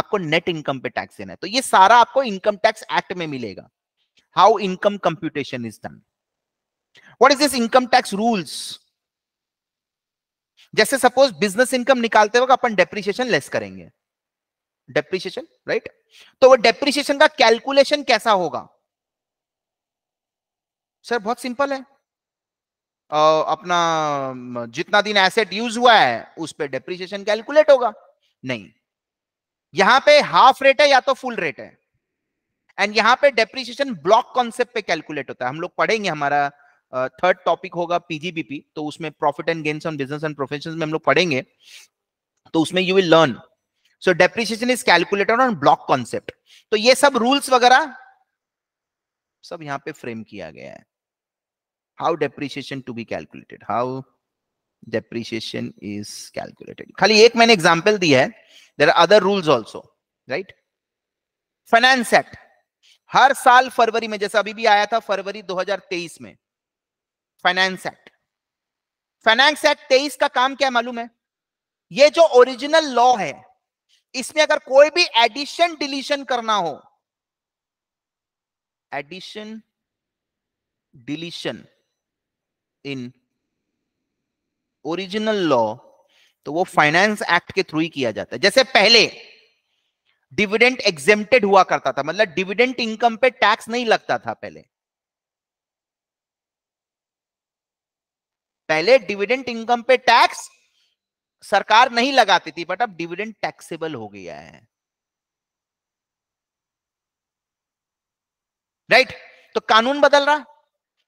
आपको नेट इनकम पे टैक्स देना है तो ये सारा आपको इनकम टैक्स एक्ट में मिलेगा how income computation is done what is this income tax rules जैसे सपोज बिजनेस इनकम निकालते वक्त अपन डेप्रिशिएशन लेस करेंगे डेप्रिशिएशन राइट right? तो वो डेप्रिशिएशन का कैलकुलेशन कैसा होगा सर बहुत सिंपल है uh, अपना जितना दिन एसेट यूज हुआ है उस पर डेप्रिशिएशन कैलकुलेट होगा नहीं यहां पे हाफ रेट है या तो फुल रेट है एंड यहां पे डेप्रिशिएशन ब्लॉक कॉन्सेप्ट पे कैलकुलेट होता है हम लोग पढ़ेंगे हमारा थर्ड टॉपिक होगा पीजीबीपी तो उसमें profit and gains on business and profession में हम लोग पढ़ेंगे तो उसमें you will learn so depreciation is calculated on block concept तो ये सब रूल्स वगैरह सब यहां पे फ्रेम किया गया है how depreciation to be calculated how depreciation is calculated खाली एक मैंने एग्जाम्पल दिया है there are other rules also right finance act हर साल फरवरी में जैसा अभी भी आया था फरवरी 2023 में फाइनेंस एक्ट फाइनेंस एक्ट तेईस का काम क्या मालूम है ये जो ओरिजिनल लॉ है इसमें अगर कोई भी एडिशन डिलीशन करना हो addition deletion in original law तो वो फाइनेंस एक्ट के थ्रू ही किया जाता है जैसे पहले डिविडेंट एग्जेम्प्टेड हुआ करता था मतलब डिविडेंट इनकम पे टैक्स नहीं लगता था पहले पहले डिविडेंड इनकम पे टैक्स सरकार नहीं लगाती थी बट अब डिविडेंड टैक्सेबल हो गया है राइट right? तो कानून बदल रहा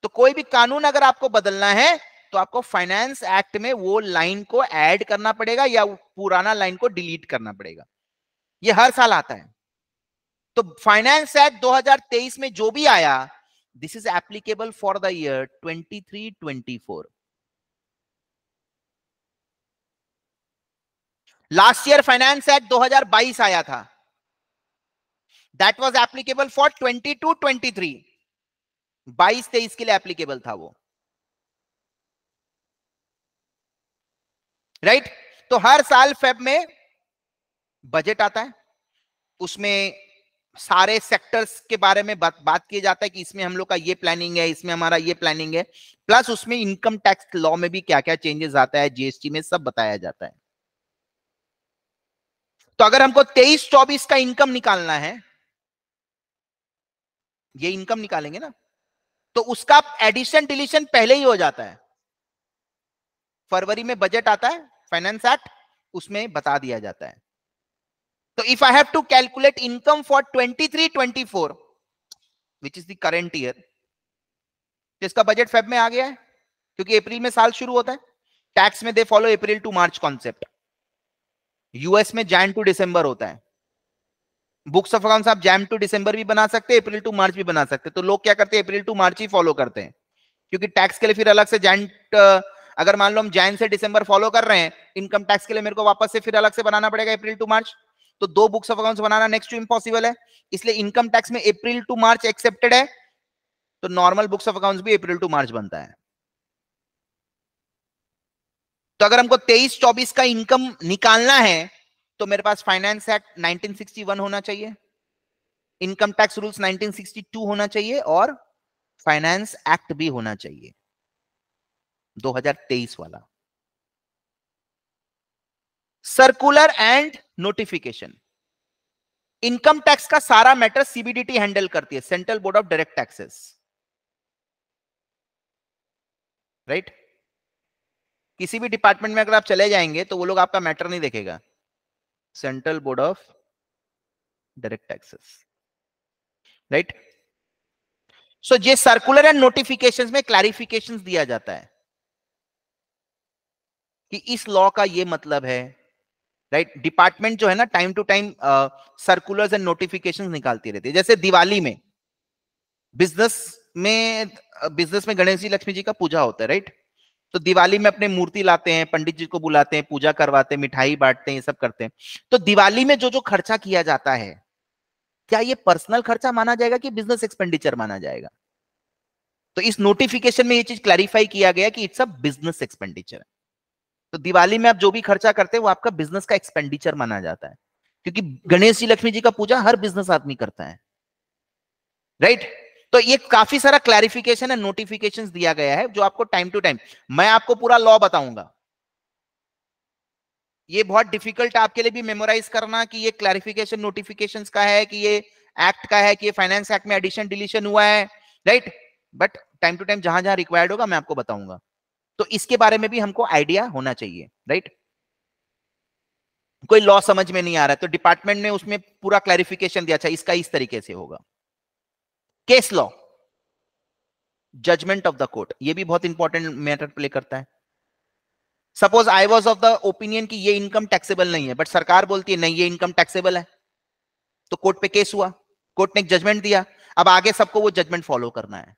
तो कोई भी कानून अगर आपको बदलना है तो आपको फाइनेंस एक्ट में वो लाइन को ऐड करना पड़ेगा या पुराना लाइन को डिलीट करना पड़ेगा ये हर साल आता है तो फाइनेंस एक्ट 2023 में जो भी आया this is applicable for the year 23 24 last year finance act 2022 आया था दैट वाज एप्लीकेबल फॉर 22 23 22 तेईस के लिए एप्लीकेबल था वो राइट right? तो हर साल फेब में बजट आता है उसमें सारे सेक्टर्स के बारे में बात बात किया जाता है कि इसमें हम लोग का ये प्लानिंग है इसमें हमारा ये प्लानिंग है प्लस उसमें इनकम टैक्स लॉ में भी क्या क्या चेंजेस आता है जीएसटी में सब बताया जाता है तो अगर हमको तेईस चौबीस का इनकम निकालना है ये इनकम निकालेंगे ना तो उसका एडिशन डिलीशन पहले ही हो जाता है फरवरी में बजट आता है फाइनेंस एक्ट उसमें बता दिया जाता है तो if I have to calculate income for 23 24 which is the current year जिसका बजट फेब में आ गया है क्योंकि अप्रैल में साल शुरू होता है टैक्स में they follow April to March concept US में जैन टू डिसंबर होता है बुक्स ऑफ अकाउंट आप जैन टू डिसंबर भी बना सकते हैं अप्रैल टू मार्च भी बना सकते हैं तो लोग क्या करते हैं अप्रैल टू मार्च ही फॉलो करते हैं क्योंकि टैक्स के लिए फिर अलग से जैन अगर मान लो हम जैन से डिसंबर फॉलो कर रहे हैं इनकम टैक्स के लिए मेरे को वापस से फिर अलग से बनाना पड़ेगा अप्रैल टू मार्च तो दो बुक्स ऑफ अकाउंट बनाना नेक्स्ट टू इम्पॉसिबल है इसलिए इनकम टैक्स में अप्रैल टू मार्च एक्सेप्टेड है तो नॉर्मल बुक्स ऑफ अकाउंट्स भी अप्रैल टू मार्च बनता है तो अगर हमको तेईस चौबीस का इनकम निकालना है तो मेरे पास फाइनेंस एक्ट 1961 होना चाहिए इनकम टैक्स रूल्स 1962 होना चाहिए और फाइनेंस एक्ट भी होना चाहिए 2023 वाला circular and notification income tax का सारा मैटर सीबीडीटी हैंडल करती है central board of direct taxes right किसी भी डिपार्टमेंट में अगर आप चले जाएंगे तो वो लोग आपका मैटर नहीं देखेगा central board of direct taxes right so ये सर्कुलर एंड नोटिफिकेशंस में क्लैरिफिकेशंस दिया जाता है कि इस लॉ का ये मतलब है राइट right? डिपार्टमेंट जो है ना time to time circulars and notifications निकालती रहती है जैसे दिवाली में बिजनेस में बिजनेस में गणेश जी लक्ष्मी जी का पूजा होता है राइट right? तो दिवाली में अपने मूर्ति लाते हैं पंडित जी को बुलाते हैं पूजा करवाते हैं मिठाई बांटते हैं ये सब करते हैं तो दिवाली में जो जो खर्चा किया जाता है क्या ये पर्सनल खर्चा माना जाएगा कि बिजनेस एक्सपेंडिचर माना जाएगा तो इस नोटिफिकेशन में ये चीज क्लैरिफाई किया गया कि इट्स अ बिजनेस एक्सपेंडिचर तो दिवाली में आप जो भी खर्चा करते हैं वो आपका बिजनेस का एक्सपेंडिचर माना जाता है क्योंकि गणेश जी लक्ष्मी जी का पूजा हर बिजनेस आदमी करता है राइट right? तो ये काफी सारा क्लैरिफिकेशन है नोटिफिकेशन दिया गया है जो आपको टाइम टू टाइम मैं आपको पूरा लॉ बताऊंगा ये बहुत डिफिकल्ट आपके लिए भी मेमोराइज करना कि ये क्लैरिफिकेशन नोटिफिकेशन का है कि ये एक्ट का है कि ये फाइनेंस एक्ट में एडिशन डिलीशन हुआ है right but time to time जहां जहां रिक्वायर्ड होगा मैं आपको बताऊंगा तो इसके बारे में भी हमको आइडिया होना चाहिए राइट कोई लॉ समझ में नहीं आ रहा है तो डिपार्टमेंट ने उसमें पूरा क्लैरिफिकेशन दिया अच्छा इसका इस तरीके से होगा case law judgement of the court ये भी बहुत इंपॉर्टेंट मैटर प्ले करता है suppose I was of the opinion कि ये इनकम टैक्सेबल नहीं है बट सरकार बोलती है नहीं ये इनकम टैक्सेबल है तो कोर्ट पे केस हुआ कोर्ट ने एक जजमेंट दिया अब आगे सबको वो जजमेंट फॉलो करना है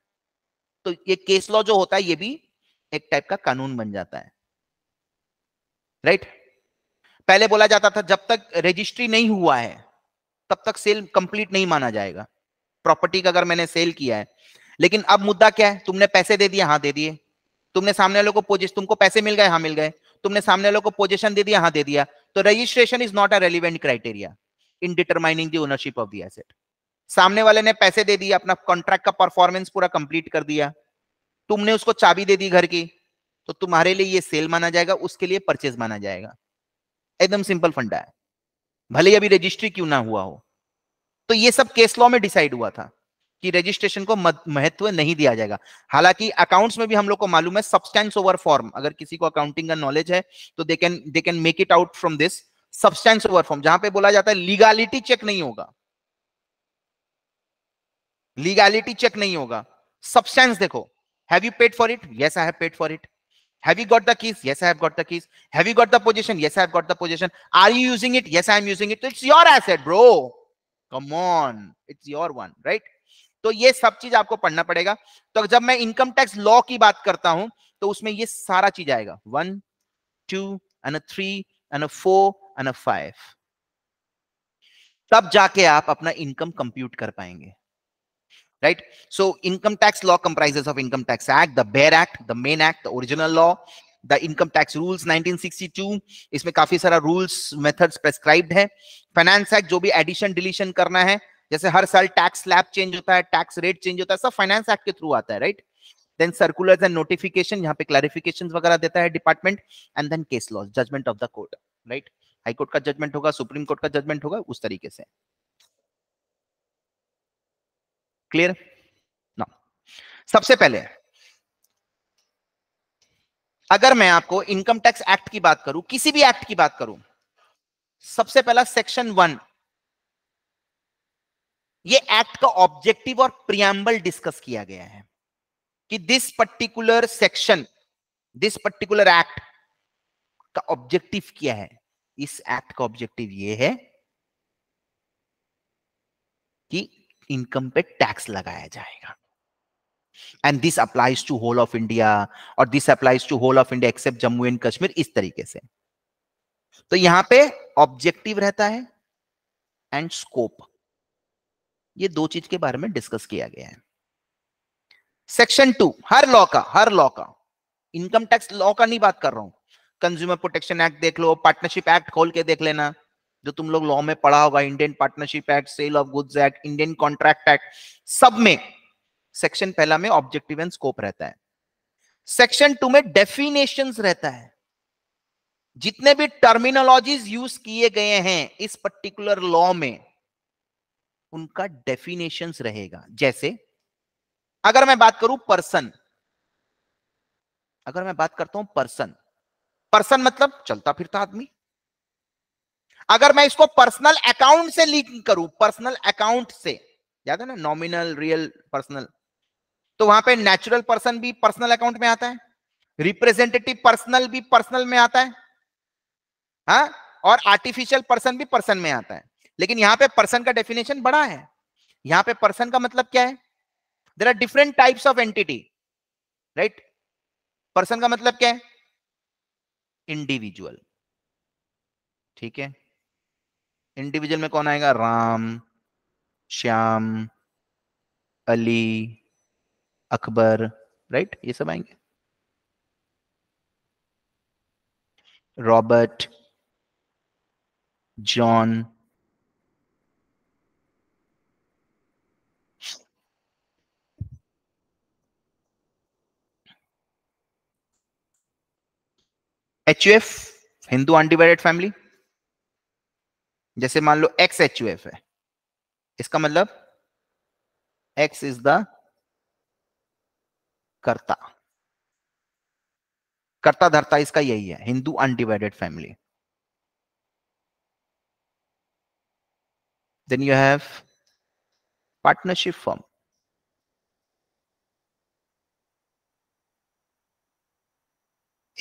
तो ये केस लॉ जो होता है ये भी एक टाइप का कानून बन जाता है राइट right? पहले बोला जाता था जब तक रजिस्ट्री नहीं हुआ है तब तक सेल कंप्लीट नहीं माना जाएगा प्रॉपर्टी का अगर मैंने सेल किया है लेकिन अब मुद्दा क्या है तुमने पैसे दे दिए हाँ दे दिए तुमने सामने वालों को पोजिशन तुमको पैसे मिल गए हाँ मिल गए तुमने सामने वालों को पोजिशन दे दिया हाँ दे दिया तो registration is not a relevant criteria in determining the ownership of the asset सामने वाले ने पैसे दे दिए अपना कॉन्ट्रैक्ट का परफॉर्मेंस पूरा कंप्लीट कर दिया तुमने उसको चाबी दे दी घर की तो तुम्हारे लिए ये सेल माना जाएगा उसके लिए परचेज माना जाएगा एकदम सिंपल फंडा है भले ही अभी रजिस्ट्री क्यों ना हुआ हो तो ये सब केस लॉ में डिसाइड हुआ था कि रजिस्ट्रेशन को महत्व नहीं दिया जाएगा हालांकि अकाउंट्स में भी हम लोग को मालूम है सब्सटेंस ओवर फॉर्म अगर किसी को अकाउंटिंग का नॉलेज है तो they can they can make it out from this substance over form जहां पे बोला जाता है लीगालिटी चेक नहीं होगा लीगैलिटी चेक नहीं होगा सब्सटेंस देखो have you paid for it yes I have paid for it have you got the keys yes I have got the keys have you got the position yes I have got the position are you using it yes I am using it it's your asset bro come on it's your own right तो ये सब चीज आपको पढ़ना पड़ेगा तो जब मैं इनकम टैक्स लॉ की बात करता हूं तो उसमें ये सारा चीज आएगा one two and three and four and five तब जाके आप अपना इनकम कंप्यूट कर पाएंगे right so income tax law comprises of income tax act the bare act the main act the original law the income tax rules 1962 इसमें काफी सारा रूल्स मेथड्स प्रेस्क्राइब्ड है फाइनेंस एक्ट जो भी एडिशन डिलीशन करना है जैसे हर साल टैक्स स्लैब चेंज होता है टैक्स रेट चेंज होता है सब फाइनेंस एक्ट के थ्रू आता है right then circulars and notification यहाँ पे क्लैरिफिकेशन वगैरह देता है department and then case laws judgement of the court right high court का जजमेंट होगा सुप्रीम कोर्ट का जजमेंट होगा उस तरीके से क्लियर ना सबसे पहले अगर मैं आपको इनकम टैक्स एक्ट की बात करूं किसी भी एक्ट की बात करूं सबसे पहला सेक्शन वन ये एक्ट का ऑब्जेक्टिव और प्रियम्बल डिस्कस किया गया है कि this particular section this particular act का ऑब्जेक्टिव क्या है इस एक्ट का ऑब्जेक्टिव ये है कि इनकम पे टैक्स लगाया जाएगा and this applies to whole of India और this applies to whole of India except Jammu and Kashmir इस तरीके से तो यहां पे ऑब्जेक्टिव रहता है एंड स्कोप ये दो चीज के बारे में डिस्कस किया गया है सेक्शन टू हर लॉ का हर लॉ का इनकम टैक्स लॉ का नहीं बात कर रहा हूं कंज्यूमर प्रोटेक्शन एक्ट देख लो पार्टनरशिप एक्ट खोल के देख लेना जो तुम लोग लॉ में पढ़ा होगा Indian partnership act sale of goods act Indian contract act सब में सेक्शन पहला में ऑब्जेक्टिव एंड स्कोप रहता है सेक्शन टू में डेफिनेशन रहता है जितने भी टर्मिनोलॉजीज यूज किए गए हैं इस पर्टिकुलर लॉ में उनका डेफिनेशन रहेगा जैसे अगर मैं बात करूं पर्सन अगर मैं बात करता हूं पर्सन पर्सन मतलब चलता फिरता आदमी अगर मैं इसको पर्सनल अकाउंट से लिंक करूं पर्सनल अकाउंट से याद है ना नॉमिनल रियल पर्सनल तो वहां पे नेचुरल पर्सन भी पर्सनल अकाउंट में आता है रिप्रेजेंटेटिव पर्सनल भी पर्सनल में आता है हा? और आर्टिफिशियल पर्सन भी पर्सन में आता है लेकिन यहां पे पर्सन का डेफिनेशन बड़ा है यहां पे पर्सन का मतलब क्या है there are different types of entity right person का मतलब क्या है इंडिविजुअल ठीक है इंडिविजुअल में कौन आएगा राम श्याम अली अकबर राइट ये सब आएंगे Robert John H U F Hindu undivided family जैसे मान लो एक्स एच यू एफ है इसका मतलब एक्स इज द कर्ता कर्ता धरता इसका यही है Hindu undivided family then you have partnership form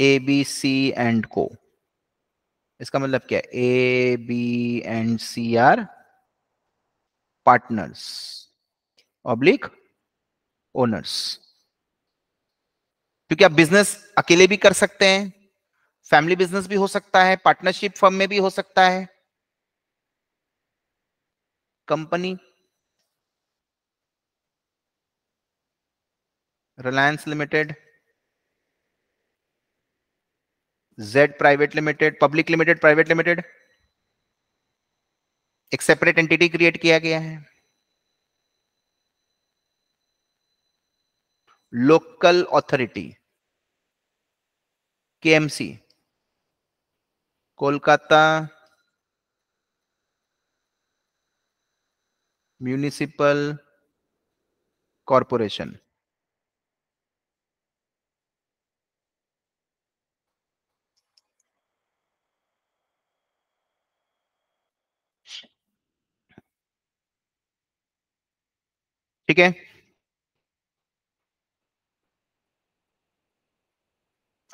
A B C and को इसका मतलब क्या A B and C are partners oblique owners क्योंकि आप बिजनेस अकेले भी कर सकते हैं फैमिली बिजनेस भी हो सकता है पार्टनरशिप फर्म में भी हो सकता है company Reliance limited Z private limited public limited private limited एक सेपरेट एंटिटी क्रिएट किया गया है local authority KMC Kolkata municipal corporation ठीक है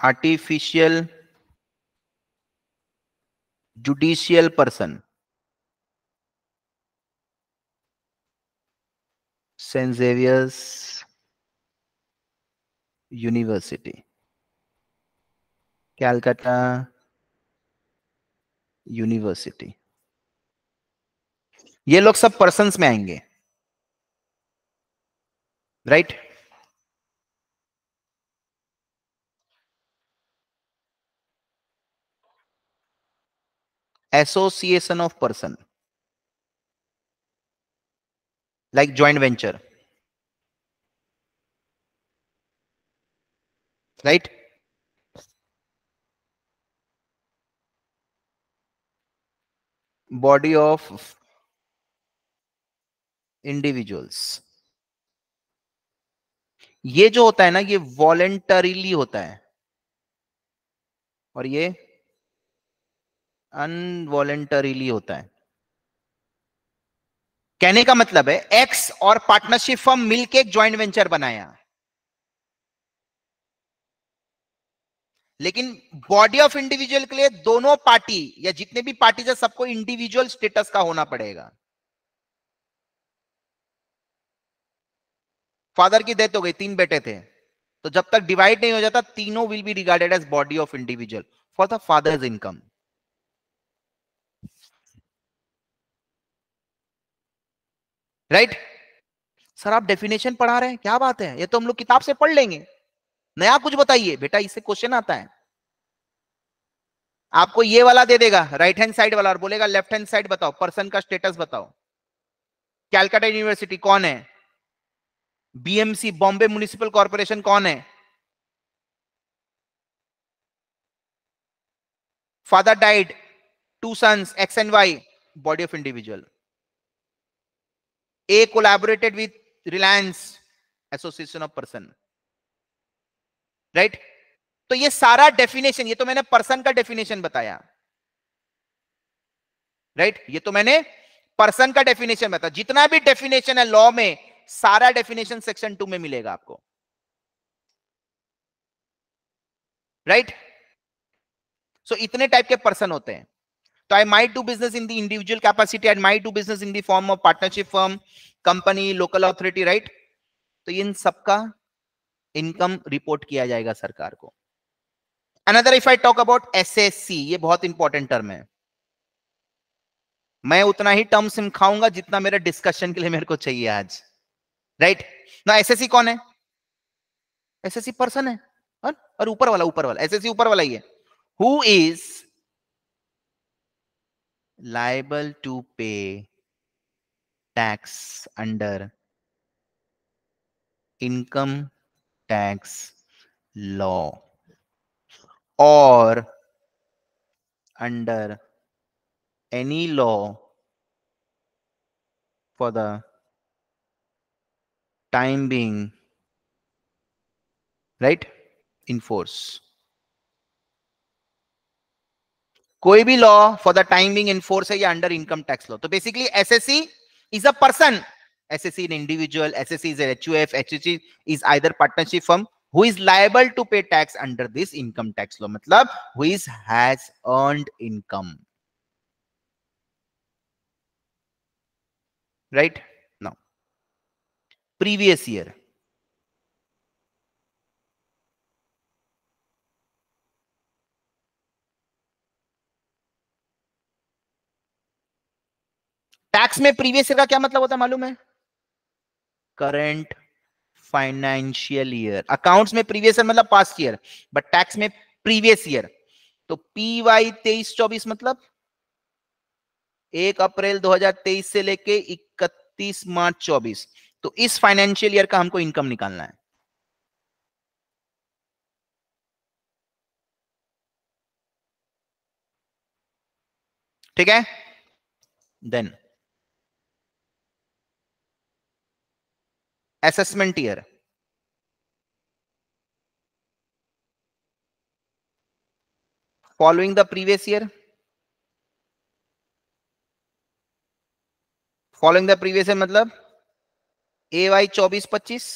artificial judicial person saint Xavier's university Calcutta university ये लोग सब पर्सन में आएंगे right right? association of person like joint venture right body of individuals ये जो होता है ना ये वॉलेंटरीली होता है और ये अनवॉलेंटरीली होता है कहने का मतलब है एक्स और पार्टनरशिप फर्म मिलकर एक ज्वाइंट वेंचर बनाया लेकिन बॉडी ऑफ इंडिविजुअल के लिए दोनों पार्टी या जितने भी पार्टी है सबको इंडिविजुअल स्टेटस का होना पड़ेगा फादर की डेथ हो गई तीन बेटे थे तो जब तक डिवाइड नहीं हो जाता तीनों will be regarded as body of individual for the father's income right sir आप डेफिनेशन पढ़ा रहे हैं क्या बात है ये तो हम लोग किताब से पढ़ लेंगे नया कुछ बताइए बेटा इससे क्वेश्चन आता है आपको ये वाला दे देगा राइट हैंड साइड वाला और बोलेगा लेफ्ट हैंड साइड बताओ पर्सन का स्टेटस बताओ कैलकाटा यूनिवर्सिटी कौन है बीएमसी बॉम्बे म्यूनिसिपल कॉरपोरेशन कौन है father died two sons X and Y body of individual A collaborated with Reliance Association of Person. Right right? तो ये सारा डेफिनेशन ये तो मैंने पर्सन का डेफिनेशन बताया राइट right? ये तो मैंने पर्सन का डेफिनेशन बताया जितना भी डेफिनेशन है लॉ में सारा डेफिनेशन सेक्शन टू में मिलेगा आपको राइट right? सो so, इतने टाइप के पर्सन होते हैं तो I might do business in the individual capacity and might do business in the form of partnership firm company local authority right तो इन सबका इनकम रिपोर्ट किया जाएगा सरकार को another if I talk about assessee ये बहुत इंपॉर्टेंट टर्म है मैं उतना ही टर्म सिमखाऊंगा जितना मेरे डिस्कशन के लिए मेरे को चाहिए आज राइट ना एस एस सी कौन है एस एस सी पर्सन है और ऊपर वाला ऊपर वाला एस एस सी ऊपर वाला ही है who is liable to pay tax under income tax law or under any law for the time being right in force कोई भी law for the time being in force है या अंडर इनकम टैक्स लॉ तो basically assessee is a person assessee in individual assessee is HUF assessee is either partnership firm who is liable to pay tax under this income tax law matlab who is has earned income right now previous year tax में प्रीवियस ईयर का क्या मतलब होता है मालूम है करंट फाइनेंशियल ईयर अकाउंट्स में प्रीवियस ईयर मतलब पास्ट ईयर बट टैक्स में प्रीवियस ईयर तो पी वाई तेईस चौबीस मतलब एक अप्रैल 2023 से लेके 31 मार्च 24 तो इस फाइनेंशियल ईयर का हमको इनकम निकालना है ठीक है then assessment year following the previous year following the previous year मतलब ए वाई चौबीस पच्चीस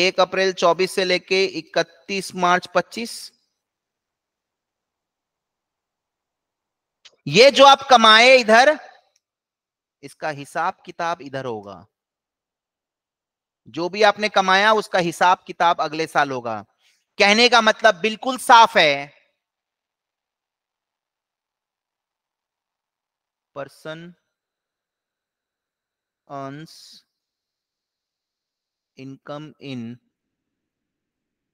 एक अप्रैल चौबीस से लेके इकतीस मार्च पच्चीस ये जो आप कमाए इधर इसका हिसाब किताब इधर होगा जो भी आपने कमाया उसका हिसाब किताब अगले साल होगा कहने का मतलब बिल्कुल साफ है पर्सन अंस इनकम इन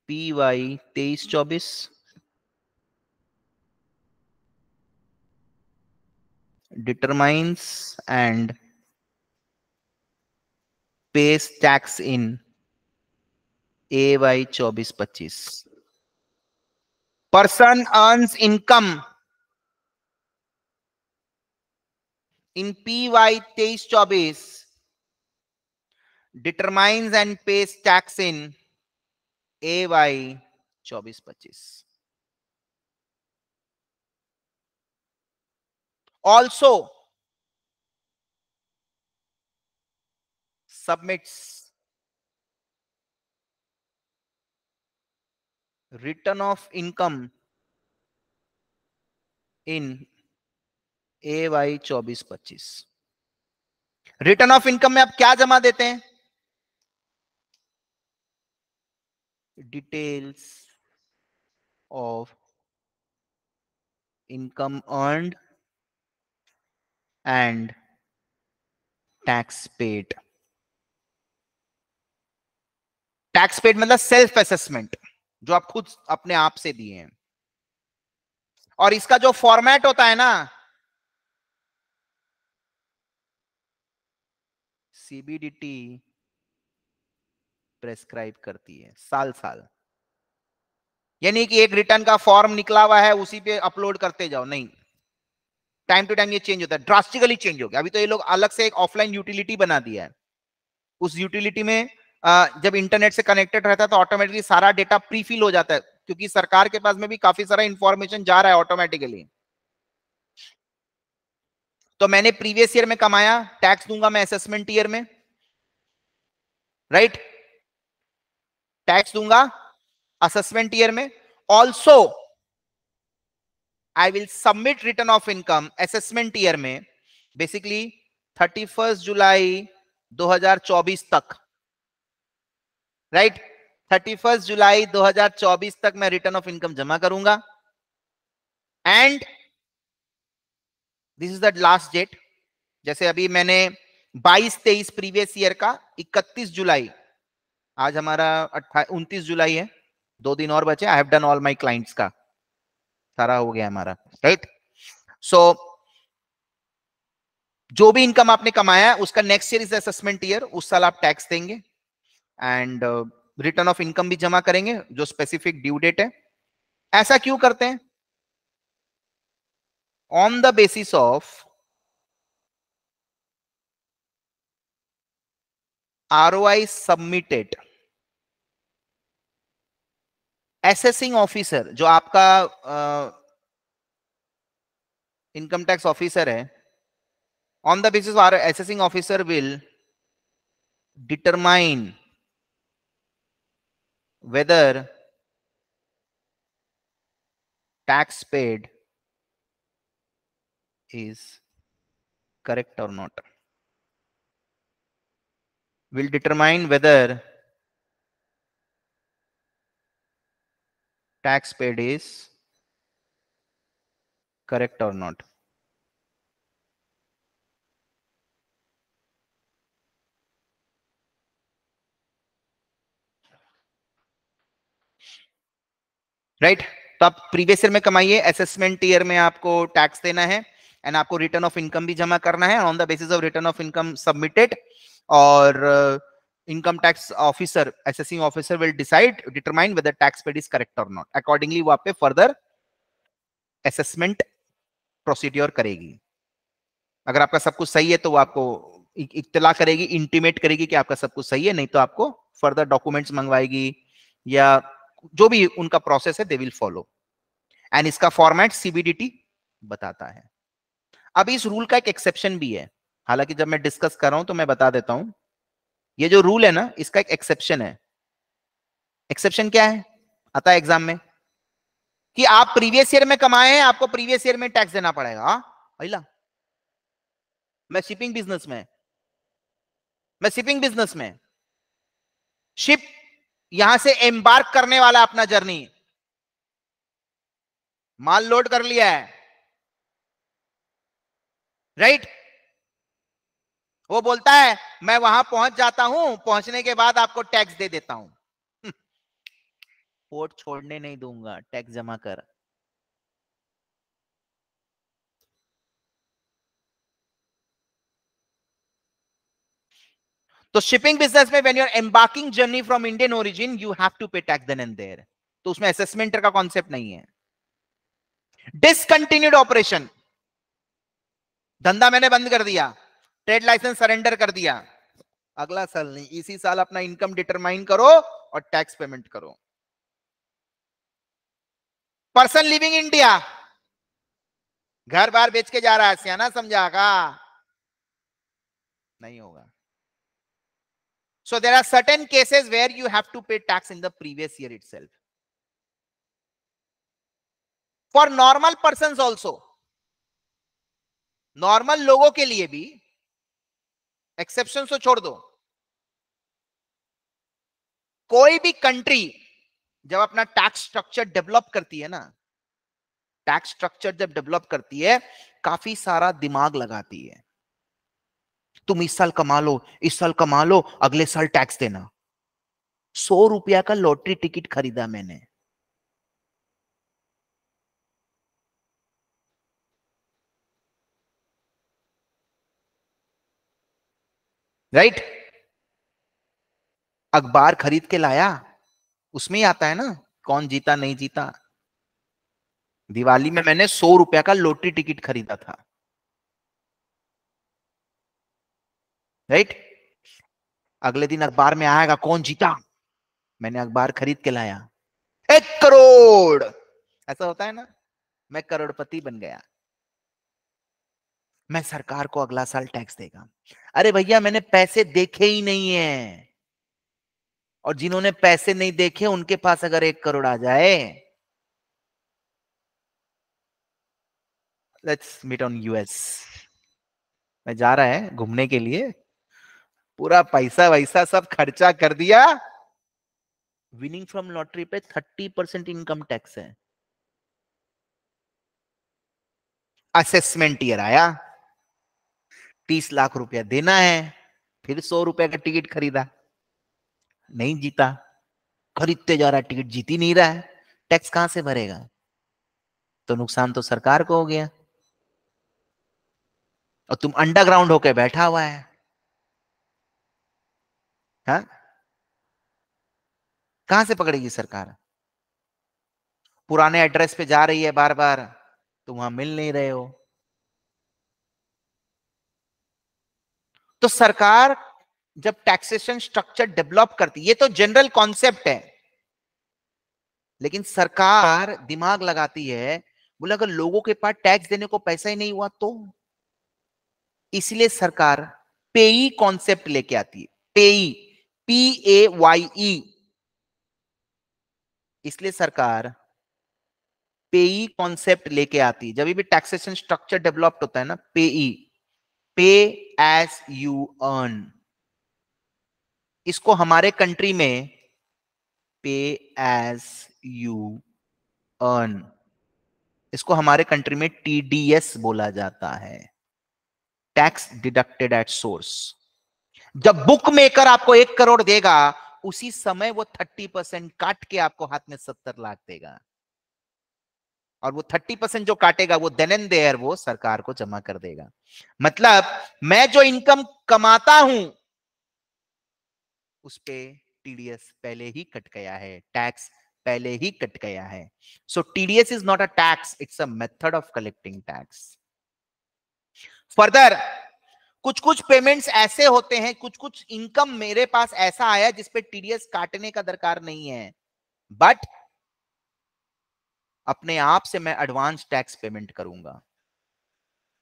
पी वाई तेईस चौबीस determines and pays tax in AY 2425. Person earns income in PY 2324 determines and pays tax in AY 2425. also submits return of income in A Y चौबीस पच्चीस रिटर्न ऑफ इनकम में आप क्या जमा देते हैं details of income earned and tax paid tax paid मतलब सेल्फ असेसमेंट जो आप खुद अपने आप से दिए हैं और इसका जो फॉर्मेट होता है ना सीबीडीटी प्रेस्क्राइब करती है साल साल यानी कि एक रिटर्न का फॉर्म निकला हुआ है उसी पे अपलोड करते जाओ नहीं टाइम टू टाइम ये चेंज होता है ड्रास्टिकली चेंज हो गया अभी तो ये लोग अलग से एक ऑफलाइन यूटिलिटी बना दिया है उस यूटिलिटी में जब इंटरनेट से कनेक्टेड रहता है तो ऑटोमेटिकली सारा डेटा प्रीफिल हो जाता है क्योंकि सरकार के पास में भी काफी सारा इंफॉर्मेशन जा रहा है ऑटोमेटिकली तो मैंने प्रीवियस ईयर में कमाया टैक्स दूंगा मैं असेसमेंट ईयर में राइट right? टैक्स दूंगा असेसमेंट ईयर में also I will submit return of income assessment year में बेसिकली 31 जुलाई 2024 तक राइट right? 31 जुलाई 2024 तक मैं रिटर्न ऑफ इनकम जमा करूंगा and this is the last date जैसे अभी मैंने 22 तेईस प्रीवियस ईयर का 31 जुलाई आज हमारा 29 जुलाई है दो दिन और बचे I have done all my clients का सारा हो गया हमारा राइट सो जो भी इनकम आपने कमाया है उसका next year is assessment year उस साल आप टैक्स देंगे एंड रिटर्न ऑफ इनकम भी जमा करेंगे जो स्पेसिफिक ड्यू डेट है ऐसा क्यों करते हैं on the basis of R I submitted assessing officer जो आपका इनकम टैक्स ऑफिसर है on the basis R assessing officer will determine whether tax paid is correct और not will determine whether tax paid is correct or not. Right right? तो आप प्रीवियस ईयर में कमाइए असेसमेंट ईयर में आपको टैक्स देना है एंड आपको रिटर्न ऑफ इनकम भी जमा करना है on the basis of return of income submitted और uh, income tax officer assessing officer will decide determine whether tax paid is correct or not accordingly वहां पे further assessment procedure करेगी अगर आपका सब कुछ सही है तो वो आपको इतला करेगी इंटीमेट करेगी कि आपका सब कुछ सही है नहीं तो आपको फर्दर डॉक्यूमेंट्स मंगवाएगी या जो भी उनका प्रोसेस है दे विल फॉलो एंड इसका फॉर्मेट सीबीडीटी बताता है अब इस रूल का एक एक्सेप्शन भी है हालांकि जब मैं डिस्कस कर रहा हूं तो मैं बता देता हूं ये जो रूल है ना इसका एक एक्सेप्शन है एक्सेप्शन क्या है आता है एग्जाम में कि आप प्रीवियस ईयर में कमाए हैं आपको प्रीवियस ईयर में टैक्स देना पड़ेगा अला हाँ? मैं शिपिंग बिजनेस में मैं शिपिंग बिजनेस में शिप यहां से एम्बार्क करने वाला अपना जर्नी माल लोड कर लिया है राइट right? वो बोलता है मैं वहां पहुंच जाता हूं पहुंचने के बाद आपको टैक्स दे देता हूं पोर्ट हम्म। छोड़ने नहीं दूंगा टैक्स जमा कर तो शिपिंग बिजनेस में when you are embarking journey from Indian origin you have to pay tax then and there तो उसमें असेसमेंट का कॉन्सेप्ट नहीं है डिसकंटिन्यूड ऑपरेशन धंधा मैंने बंद कर दिया ट्रेड लाइसेंस सरेंडर कर दिया अगला साल नहीं इसी साल अपना इनकम डिटरमाइन करो और टैक्स पेमेंट करो पर्सन लिविंग इंडिया घर बार बेच के जा रहा है सियाना समझा का नहीं होगा so there are certain cases where you have to pay tax in the previous year itself for normal person also normal लोगों के लिए भी एक्सेप्शन तो छोड़ दो कोई भी कंट्री जब अपना टैक्स स्ट्रक्चर डेवलप करती है ना टैक्स स्ट्रक्चर जब डेवलप करती है काफी सारा दिमाग लगाती है तुम इस साल कमा लो इस साल कमा लो अगले साल टैक्स देना सौ रुपया का लॉटरी टिकट खरीदा मैंने राइट अखबार खरीद के लाया उसमें ही आता है ना कौन जीता नहीं जीता दिवाली में मैंने सौ रुपया का लोटरी टिकट खरीदा था राइट अगले दिन अखबार में आएगा कौन जीता मैंने अखबार खरीद के लाया एक करोड़ ऐसा होता है ना मैं करोड़पति बन गया मैं सरकार को अगला साल टैक्स देगा अरे भैया मैंने पैसे देखे ही नहीं है और जिन्होंने पैसे नहीं देखे उनके पास अगर एक करोड़ आ जाए लेट्स मीट ऑन यूएस मैं जा रहा है घूमने के लिए पूरा पैसा वैसा सब खर्चा कर दिया विनिंग फ्रॉम लॉटरी पे थर्टी परसेंट इनकम टैक्स है असेसमेंट ईयर आया तीस लाख रुपया देना है फिर सौ रुपए का टिकट खरीदा नहीं जीता खरीदते जा रहा है टिकट जीत ही नहीं रहा है टैक्स कहां से भरेगा तो नुकसान तो सरकार को हो गया और तुम अंडरग्राउंड होकर बैठा हुआ है हा? कहां से पकड़ेगी सरकार पुराने एड्रेस पे जा रही है बार बार तुम वहां मिल नहीं रहे हो तो सरकार जब टैक्सेशन स्ट्रक्चर डेवलप करती ये तो जनरल कॉन्सेप्ट है लेकिन सरकार दिमाग लगाती है बोला अगर लोगों के पास टैक्स देने को पैसा ही नहीं हुआ तो इसलिए सरकार पेई कॉन्सेप्ट लेके आती है पेई पी ए वाई ई इसलिए सरकार पेई कॉन्सेप्ट लेके आती है जब भी टैक्सेशन स्ट्रक्चर डेवलप्ड होता है ना पेई पे एज यू अर्न इसको हमारे कंट्री में पे एज यू अर्न इसको हमारे कंट्री में टीडीएस बोला जाता है टैक्स डिडक्टेड एट सोर्स जब बुक मेकर आपको एक करोड़ देगा उसी समय वो थर्टी परसेंट काट के आपको हाथ में सत्तर लाख देगा और वो थर्टी परसेंट जो काटेगा वो देन एंड देयर वो सरकार को जमा कर देगा मतलब मैं जो इनकम कमाता हूं उस पर टीडीएस पहले ही कट गया है टैक्स पहले ही कट गया है so TDS is not a tax it's a method of collecting tax further कुछ कुछ पेमेंट्स ऐसे होते हैं कुछ कुछ इनकम मेरे पास ऐसा आया जिसपे टीडीएस काटने का दरकार नहीं है बट अपने आप से मैं एडवांस टैक्स पेमेंट करूंगा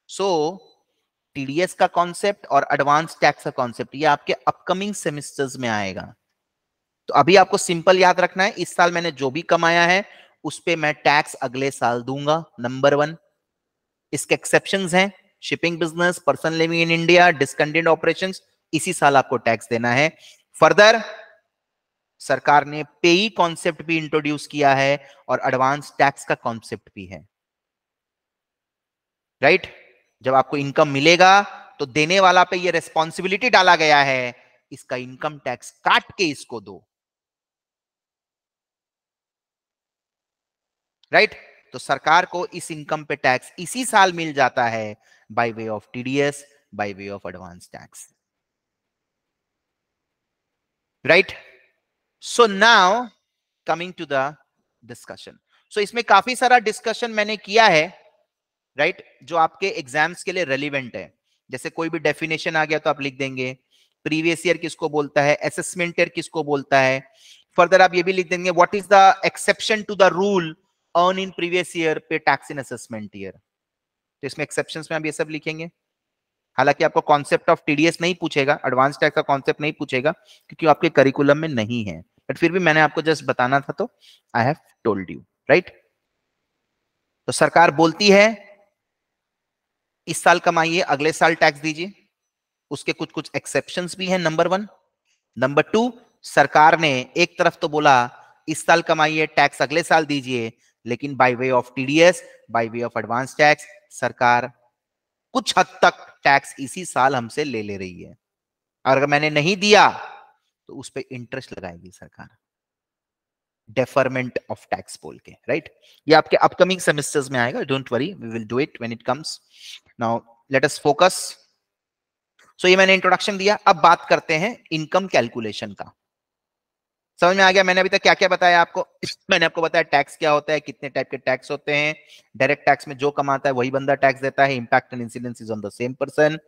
सो so, टीडीएस का कॉन्सेप्ट और एडवांस टैक्स का कॉन्सेप्ट ये आपके अपकमिंग सेमिस्टर्स में आएगा तो अभी आपको सिंपल याद रखना है इस साल मैंने जो भी कमाया है उस पर मैं टैक्स अगले साल दूंगा नंबर वन इसके एक्सेप्शन हैं shipping business person living in India discontinued operation इसी साल आपको टैक्स देना है फर्दर सरकार ने पेई कॉन्सेप्ट भी इंट्रोड्यूस किया है और एडवांस टैक्स का कॉन्सेप्ट भी है राइट right? जब आपको इनकम मिलेगा तो देने वाला पे ये रेस्पॉन्सिबिलिटी डाला गया है इसका इनकम टैक्स काट के इसको दो राइट right? तो सरकार को इस इनकम पे टैक्स इसी साल मिल जाता है by way of TDS by way of advance tax right so now coming to the discussion so इसमें काफी सारा डिस्कशन मैंने किया है राइट right? जो आपके एग्जाम्स के लिए रेलिवेंट है जैसे कोई भी डेफिनेशन आ गया तो आप लिख देंगे प्रीवियस ईयर किसको बोलता है असेसमेंट ईयर किसको बोलता है फर्दर आप ये भी लिख देंगे what is the exception to the rule earn in previous year pay tax in assessment year तो इसमें एक्सेप्शन में आप ये सब लिखेंगे हालांकि आपको कॉन्सेप्ट ऑफ टीडीएस नहीं पूछेगा एडवांस टैक्स का कॉन्सेप्ट नहीं पूछेगा क्योंकि आपके करिकुलम में नहीं है बट फिर भी मैंने आपको जस्ट बताना था तो I have told you right तो सरकार बोलती है इस साल कमाइए अगले साल टैक्स दीजिए उसके कुछ कुछ एक्सेप्शन भी हैं नंबर वन नंबर टू सरकार ने एक तरफ तो बोला इस साल कमाइए टैक्स अगले साल दीजिए लेकिन by way of TDS by way of advance tax सरकार कुछ हद तक टैक्स इसी साल हमसे ले ले रही है और अगर मैंने नहीं दिया तो उस पर इंटरेस्ट लगाएगी सरकार डेफरमेंट ऑफ टैक्स बोल के राइट ये आपके अपकमिंग सेमेस्टर्स में आएगा don't worry we will do it when it comes now let us focus so ये मैंने इंट्रोडक्शन दिया अब बात करते हैं इनकम कैलकुलेशन का समझ में आ गया मैंने अभी तक क्या क्या बताया आपको मैंने आपको बताया टैक्स क्या होता है कितने टाइप के टैक्स होते हैं डायरेक्ट टैक्स में जो कमाता है वही बंदा टैक्स देता है impact and incidence is on the same person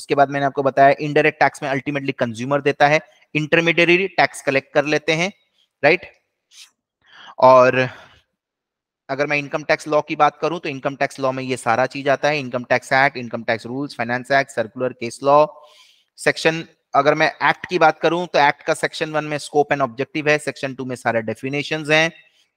उसके बाद मैंने आपको बताया इनडायरेक्ट टैक्स में अल्टीमेटली कंज्यूमर देता है इंटरमीडियरी टैक्स कलेक्ट कर लेते हैं राइट और अगर मैं इनकम टैक्स लॉ की बात करूं तो इनकम टैक्स लॉ में ये सारा चीज आता है income tax act income tax rules finance act circular case law section अगर मैं एक्ट की बात करूं तो एक्ट का सेक्शन वन में स्कोप एंड ऑब्जेक्टिव है सेक्शन टू में सारे डेफिनेशन हैं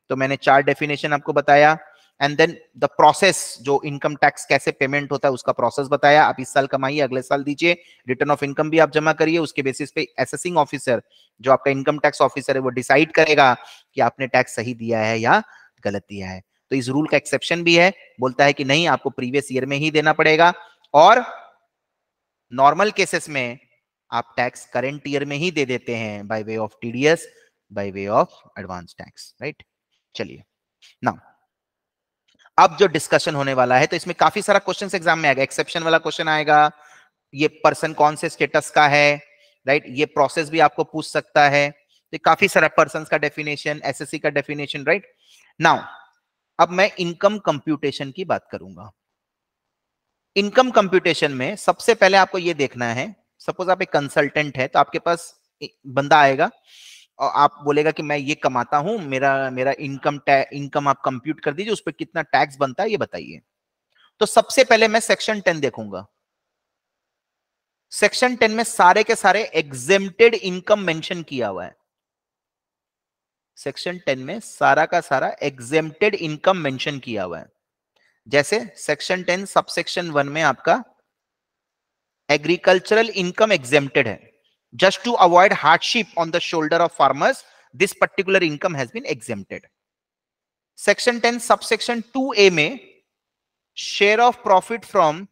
तो मैंने चार डेफिनेशन आपको बताया एंड देन द प्रोसेस जो इनकम टैक्स कैसे पेमेंट होता है उसका प्रोसेस बताया आप इस साल कमाइए अगले साल दीजिए रिटर्न ऑफ इनकम भी आप जमा करिए उसके बेसिस पे एसेसिंग ऑफिसर जो आपका इनकम टैक्स ऑफिसर है वो डिसाइड करेगा कि आपने टैक्स सही दिया है या गलत दिया है तो इस रूल का एक्सेप्शन भी है बोलता है कि नहीं आपको प्रीवियस ईयर में ही देना पड़ेगा और नॉर्मल केसेस में आप टैक्स करेंट ईयर में ही दे देते हैं by way of TDS by way of advance tax right चलिए नाउ अब जो डिस्कशन होने वाला है तो इसमें काफी सारा क्वेश्चन एग्जाम में आएगा एक्सेप्शन वाला क्वेश्चन आएगा ये पर्सन कौन से स्टेटस का है राइट ये प्रोसेस भी आपको पूछ सकता है तो काफी सारा पर्सन का डेफिनेशन एस का डेफिनेशन राइट नाउ अब मैं इनकम कंप्यूटेशन की बात करूंगा इनकम कंप्यूटेशन में सबसे पहले आपको यह देखना है सपोज आप एक कंसल्टेंट है तो आपके पास बंदा आएगा और आप बोलेगा कि मैं ये कमाता हूं मेरा मेरा इनकम इनकम आप कंप्यूट कर दीजिए उस पर कितना टैक्स बनता है ये बताइए तो सबसे पहले मैं सेक्शन टेन देखूंगा सेक्शन टेन में सारे के सारे एग्जेम्प्टेड इनकम मेंशन किया हुआ है सेक्शन टेन में सारा का सारा एग्जेम्प्टेड इनकम मेंशन किया हुआ है जैसे सेक्शन टेन सबसेक्शन वन में आपका एग्रीकल्चरल इनकम एग्जेम्प्टेड है just to avoid hardship on the shoulder of farmers this particular income has been exempted section 10 subsection 2a में share of profit from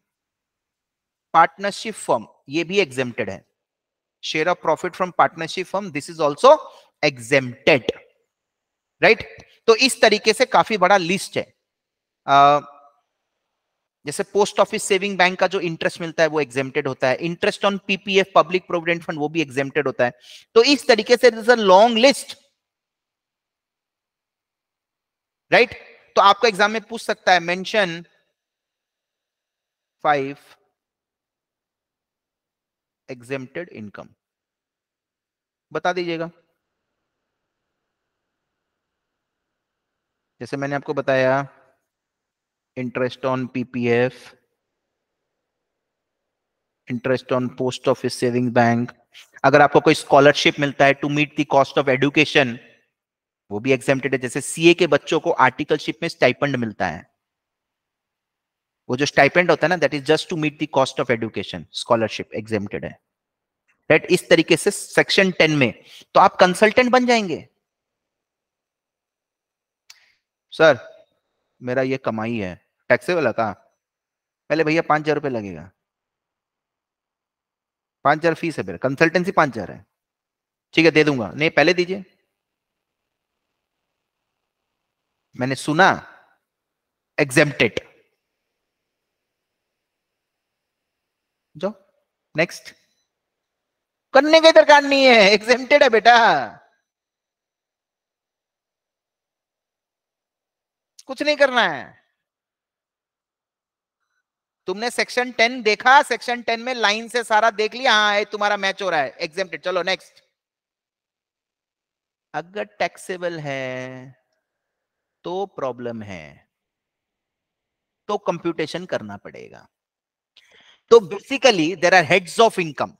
partnership firm ye bhi exempted hai share of profit from partnership firm this is also exempted right to is tarike se kafi bada list hai uh, जैसे पोस्ट ऑफिस सेविंग बैंक का जो इंटरेस्ट मिलता है वो एग्जेम्प्टेड होता है interest on PPF public provident fund वो भी एग्जेम्प्टेड होता है तो इस तरीके से लॉन्ग लिस्ट राइट तो आपको एग्जाम में पूछ सकता है मेंशन फाइव एग्जेम्प्टेड इनकम बता दीजिएगा जैसे मैंने आपको बताया interest on PPF, interest on post office saving bank अगर आपको कोई स्कॉलरशिप मिलता है to meet the cost of education वो भी एग्जेम्प्टेड है जैसे सीए के बच्चों को आर्टिकलशिप में स्टाइपेंड मिलता है वो जो स्टाइपेंड होता है ना that is just to meet the cost of education scholarship exempted है दैट इस तरीके से सेक्शन टेन में तो आप कंसल्टेंट बन जाएंगे सर मेरा ये कमाई है टैक्सी वाला का पहले भैया पांच हज़ार रुपये लगेगा पांच हज़ार फीस है मेरा कंसल्टेंसी पांच हज़ार है ठीक है दे दूंगा नहीं पहले दीजिए मैंने सुना एग्जेप्टेड जो नेक्स्ट करने की दरकार नहीं है एग्जेप्टेड है बेटा कुछ नहीं करना है तुमने सेक्शन टेन देखा सेक्शन टेन में लाइन से सारा देख लिया हाँ तुम्हारा मैच हो रहा है एग्जेप्ट चलो नेक्स्ट अगर टैक्सेबल है तो प्रॉब्लम है तो कंप्यूटेशन करना पड़ेगा तो basically there are heads of income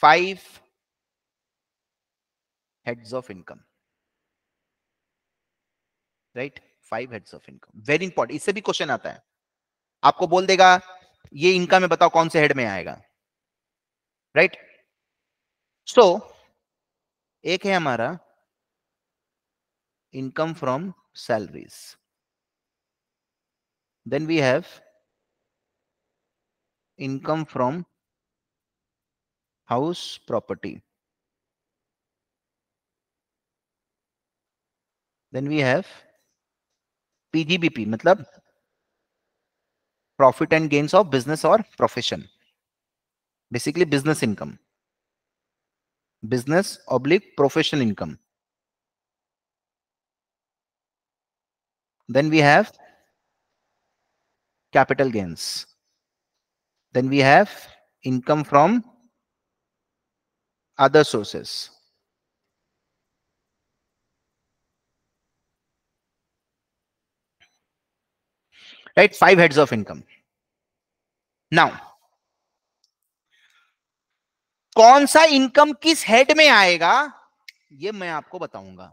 five heads of income right five heads of income very important इससे भी क्वेश्चन आता है आपको बोल देगा ये इनका में बताओ कौन से हेड में आएगा राइट right? सो so, एक है हमारा income from salaries then we have income from house property then we have PGBP मतलब profit and gains of business or profession basically business income business oblique professional income then we have capital gains then we have income from other sources right five heads of income now कौन सा इनकम किस हेड में आएगा ये मैं आपको बताऊंगा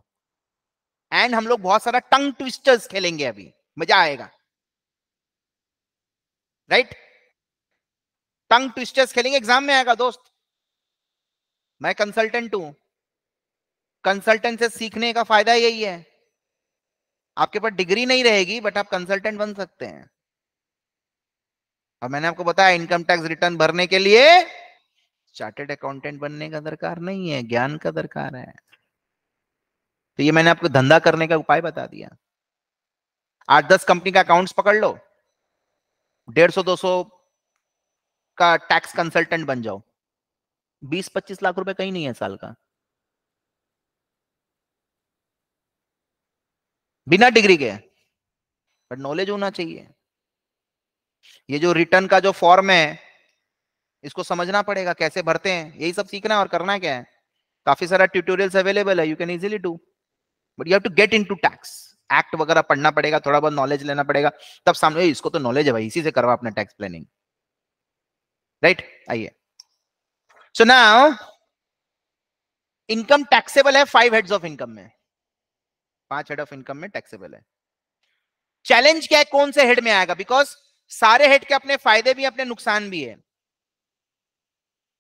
एंड हम लोग बहुत सारा टंग ट्विस्टर्स खेलेंगे अभी मजा आएगा राइट right? टंग ट्विस्टर्स खेलेंगे एग्जाम में आएगा दोस्त मैं कंसल्टेंट हूं कंसल्टेंट से सीखने का फायदा यही है आपके पास डिग्री नहीं रहेगी बट आप कंसल्टेंट बन सकते हैं और मैंने आपको बताया इनकम टैक्स रिटर्न भरने के लिए चार्टेड अकाउंटेंट बनने का दरकार नहीं है ज्ञान का दरकार है तो ये मैंने आपको धंधा करने का उपाय बता दिया आठ दस कंपनी का अकाउंट्स पकड़ लो डेढ़ सौ दो सौ का टैक्स कंसल्टेंट बन जाओ बीस पच्चीस लाख रुपए कहीं नहीं है साल का बिना डिग्री के बट नॉलेज होना चाहिए ये जो रिटर्न का जो फॉर्म है इसको समझना पड़ेगा कैसे भरते हैं यही सब सीखना है और करना क्या है काफी सारा ट्यूटोरियल्स अवेलेबल है you can easily do but you have to get into tax act वगैरह पढ़ना पड़ेगा थोड़ा बहुत नॉलेज लेना पड़ेगा तब सामने इसको तो नॉलेज है भाई इसी से करवा अपना टैक्स प्लानिंग राइट आइए सो नाउ इनकम टैक्सेबल है फाइव हेड्स ऑफ इनकम में पांच हेड ऑफ इनकम में टैक्सेबल है चैलेंज क्या है कौन से हेड में आएगा बिकॉज सारे हेड के अपने फायदे भी अपने नुकसान भी है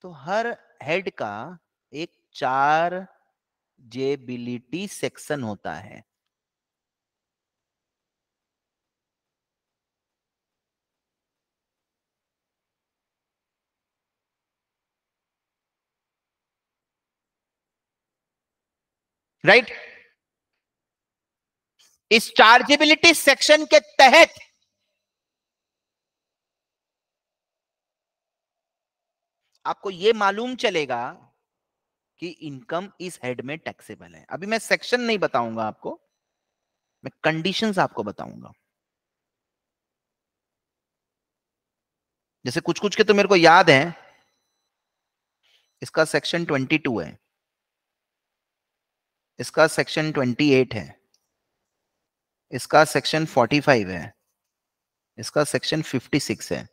तो हर हेड का एक चार जेबिलिटी सेक्शन होता है राइट right? इस चार्जेबिलिटी सेक्शन के तहत आपको यह मालूम चलेगा कि इनकम इस हेड में टैक्सेबल है अभी मैं सेक्शन नहीं बताऊंगा आपको मैं कंडीशंस आपको बताऊंगा जैसे कुछ कुछ के तो मेरे को याद है इसका सेक्शन 22 है इसका सेक्शन 28 है इसका सेक्शन 45 है इसका सेक्शन 56 है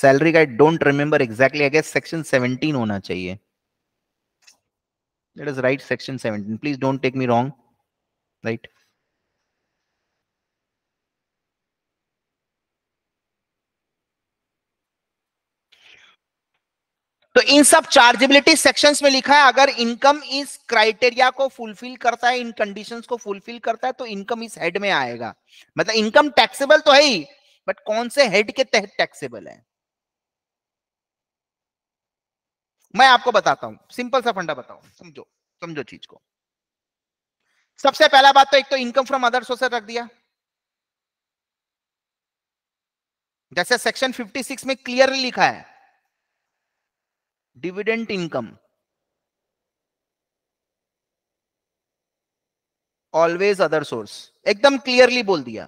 सैलरी का I don't remember exactly I guess section 17 होना चाहिए let is right section 17 please don't take me wrong right तो इन सब चार्जेबिलिटी सेक्शंस में लिखा है अगर इनकम इस क्राइटेरिया को फुलफिल करता है इन कंडीशंस को फुलफिल करता है तो इनकम इस हेड में आएगा मतलब इनकम टैक्सेबल तो है ही बट कौन से हेड के तहत टैक्सेबल है मैं आपको बताता हूं सिंपल सा फंडा बताऊ समझो समझो चीज को सबसे पहला बात तो एक तो इनकम फ्रॉम अदर सोर्स रख दिया जैसे सेक्शन 56 में क्लियरली लिखा है dividend income always other source एकदम क्लियरली बोल दिया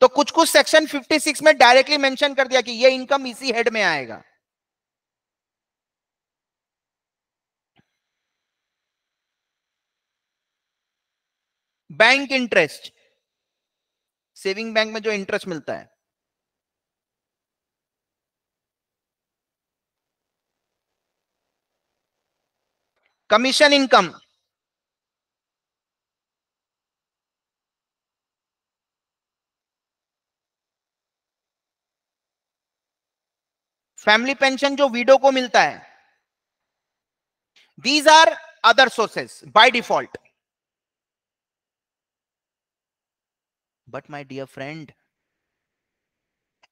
तो कुछ कुछ सेक्शन 56 में डायरेक्टली मेंशन कर दिया कि ये इनकम इसी हेड में आएगा बैंक इंटरेस्ट सेविंग बैंक में जो इंटरेस्ट मिलता है commission income फैमिली पेंशन जो वीडो को मिलता है these are other sources by default but my dear friend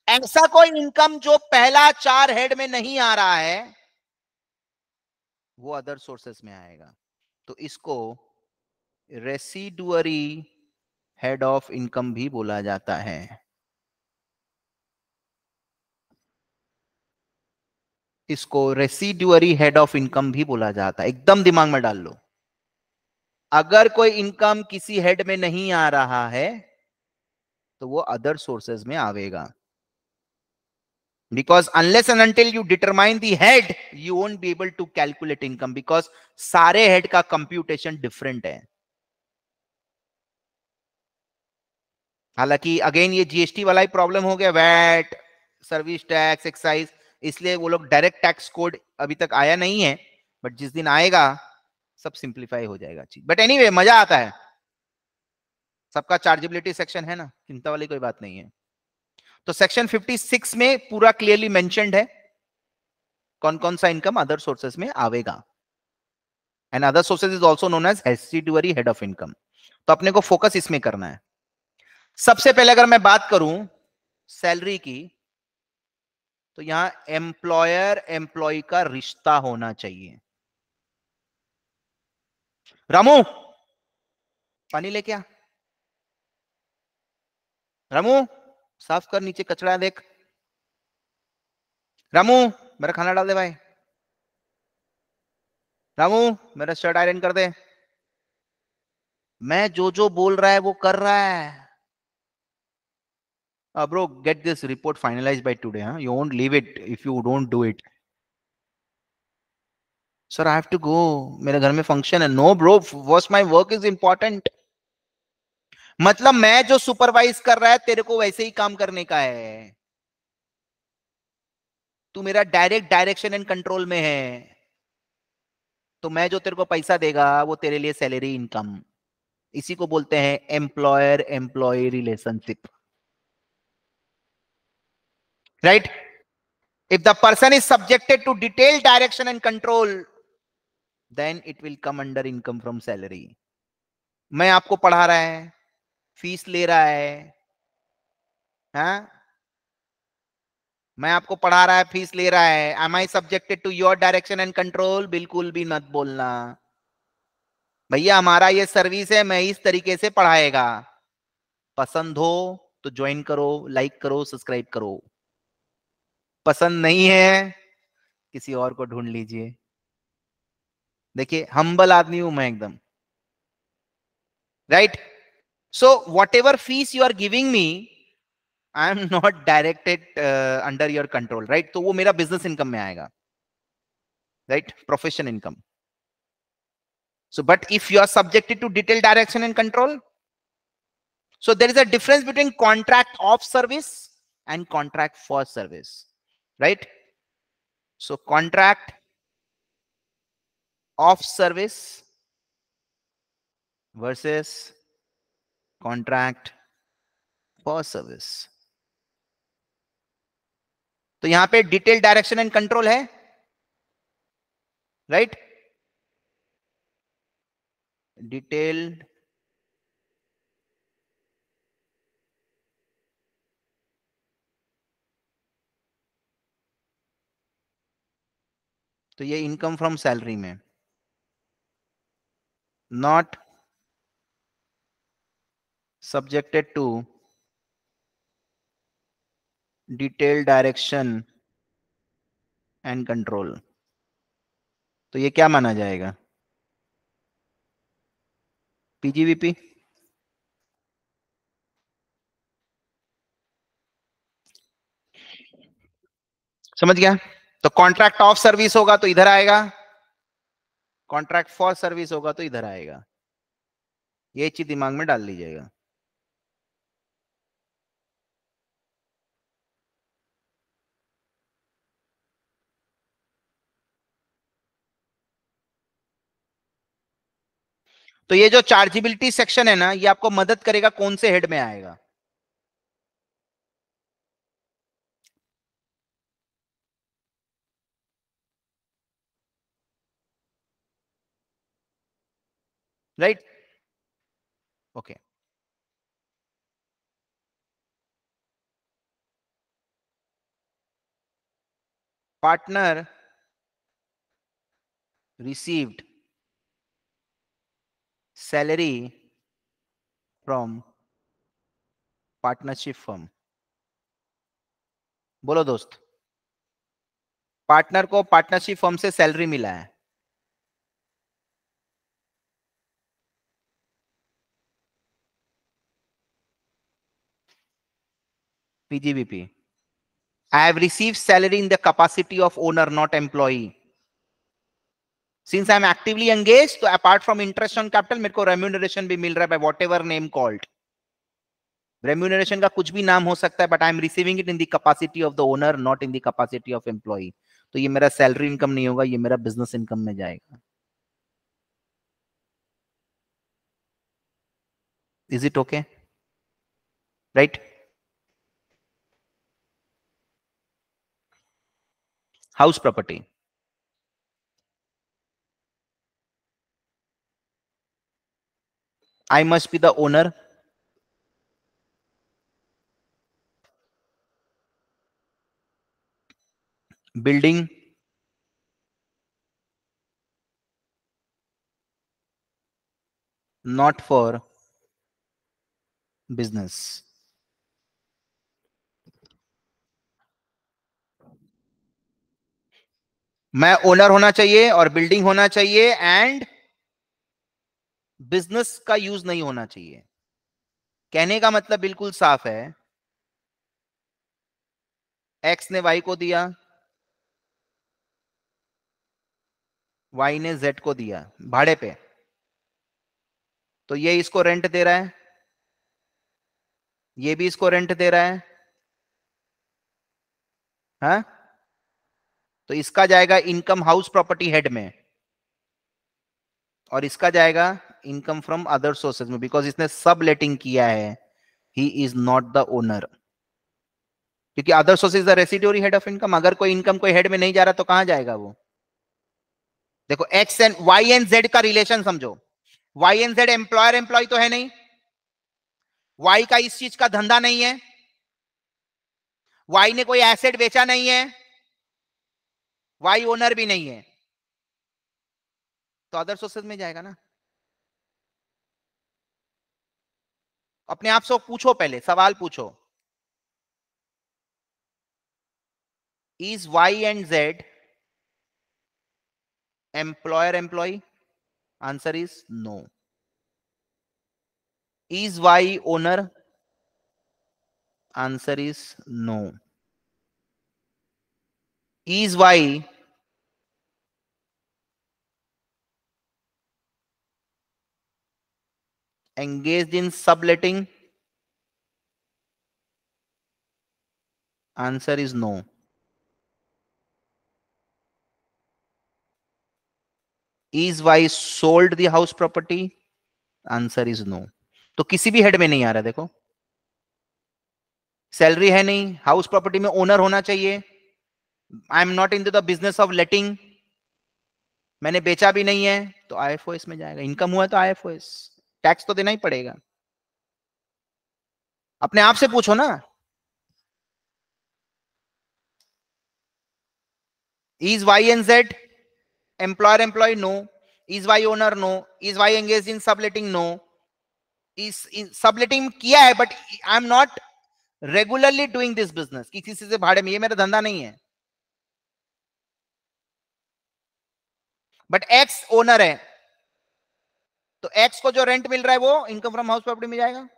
ऐसा कोई इनकम जो पहला चार हेड में नहीं आ रहा है वो अदर सोर्सेस में आएगा तो इसको रेसिडुअरी हेड ऑफ इनकम भी बोला जाता है इसको रेसिडुअरी हेड ऑफ इनकम भी बोला जाता है एकदम दिमाग में डाल लो अगर कोई इनकम किसी हेड में नहीं आ रहा है तो वो अदर सोर्सेज में आवेगा because unless and until you determine the head you won't be able to calculate income because सारे head का computation different है हालांकि अगेन ये जीएसटी वाला ही प्रॉब्लम हो गया वैट सर्विस टैक्स एक्साइज इसलिए वो लोग डायरेक्ट टैक्स कोड अभी तक आया नहीं है बट जिस दिन आएगा सब सिंप्लीफाई हो जाएगा चीज बट एनीवे मजा आता है सबका चार्जेबिलिटी सेक्शन है ना चिंता वाली कोई बात नहीं है तो सेक्शन 56 में पूरा क्लियरली मेंशनड है कौन कौन सा इनकम अदर सोर्सेस में आवेगा and other sources is also known as residuary head of income तो अपने को फोकस इसमें करना है सबसे पहले अगर मैं बात करूं सैलरी की तो यहां एम्प्लॉयर एम्प्लॉय का रिश्ता होना चाहिए रामू पानी लेके आ रामू साफ कर नीचे कचरा देख रामू मेरा खाना डाल दे भाई रामू मेरा शर्ट आयरन कर दे मैं जो जो बोल रहा है वो कर रहा है bro get this report finalize by today हाँ you won't leave it if you don't do it sir I have to go मेरे घर में फंक्शन है no bro was my work is important मतलब मैं जो सुपरवाइज कर रहा है तेरे को वैसे ही काम करने का है तू मेरा डायरेक्ट डायरेक्शन एंड कंट्रोल में है तो मैं जो तेरे को पैसा देगा वो तेरे लिए सैलरी इनकम इसी को बोलते हैं employer employ relationship right if the person is subjected to detail direction and control then it will come under income from salary मैं आपको पढ़ा रहा है फीस ले रहा है हा? मैं आपको पढ़ा रहा है फीस ले रहा है am I subjected to your direction and control बिल्कुल भी मत बोलना भैया हमारा ये सर्विस है मैं इस तरीके से पढ़ाएगा पसंद हो तो ज्वाइन करो लाइक करो सब्सक्राइब करो पसंद नहीं है किसी और को ढूंढ लीजिए देखिए हम्बल आदमी हूं मैं एकदम right right? So whatever fees you are giving me, I am not directed uh, under your control, right? So my business income right? Profession income. So, but if you are subjected to detailed direction and control, so there is a difference between contract of service and contract for service, right? So contract of service versus contract for service तो यहां पे डिटेल डायरेक्शन एंड कंट्रोल है राइट डिटेल्ड तो ये इनकम फ्रॉम सैलरी में not subjected to detailed direction and control तो ये क्या माना जाएगा पीजीवीपी समझ गया तो कॉन्ट्रैक्ट ऑफ सर्विस होगा तो इधर आएगा कॉन्ट्रैक्ट फॉर सर्विस होगा तो इधर आएगा ये चीज दिमाग में डाल लीजिएगा तो ये जो चार्जिबिलिटी सेक्शन है ना ये आपको मदद करेगा कौन से हेड में आएगा right okay okay. Partner received salary from partnership firm बोलो दोस्त पार्टनर को पार्टनरशिप फॉर्म से सैलरी मिला है PGBP I have receive salary in the capacity of owner not employee since I am actively engage तो apart from interest on capital मेरे को रेम्यूनरेशन भी मिल रहा है by whatever name called remuneration का कुछ भी नाम हो सकता है but I am receiving it in the capacity of the owner not in the capacity of employ तो ये मेरा सैलरी इनकम नहीं होगा ये मेरा बिजनेस इनकम में जाएगा is it okay right house property I must be the owner. Building. Not for business. मैं ओनर होना चाहिए और बिल्डिंग होना चाहिए एंड and... बिजनेस का यूज नहीं होना चाहिए कहने का मतलब बिल्कुल साफ है एक्स ने वाई को दिया वाई ने जेड को दिया भाड़े पे तो ये इसको रेंट दे रहा है ये भी इसको रेंट दे रहा है हा? तो इसका जाएगा इनकम हाउस प्रॉपर्टी हेड में और इसका जाएगा इनकम फ्रॉम अदर सोर्सेज में बिकॉज इसने सब लेटिंग किया है ही इज नॉट द ओनर क्योंकि other sources the residuary head of income अगर कोई इनकम कोई हेड में नहीं जा रहा तो कहां जाएगा वो देखो X and Y and Z का रिलेशन समझो Y and Z employer employ तो है नहीं वाई का इस चीज का धंधा नहीं है वाई ने कोई एसेट बेचा नहीं है वाई ओनर भी नहीं है तो अदर सोर्सेज में जाएगा ना अपने आप से पूछो पहले सवाल पूछो is Y and Z employer employ answer is no is Y owner answer is no is Y engaged in subletting answer is no is Y sold the house property answer is no तो किसी भी हेड में नहीं आ रहा देखो सैलरी है नहीं हाउस प्रॉपर्टी में ओनर होना चाहिए I am not in the business of letting मैंने बेचा भी नहीं है तो आई में जाएगा इनकम हुआ तो आई टैक्स तो देना ही पड़ेगा अपने आप से पूछो ना is Y and Z employer employ no is Y owner no is Y engage in subletting no is इस सबलेटिंग किया है but I am not regularly doing this business किसी से भाड़े में ये मेरा धंधा नहीं है बट एक्स ओनर है तो एक्स को जो रेंट मिल रहा है वो इनकम फ्रॉम हाउस प्रॉपर्टी में जाएगा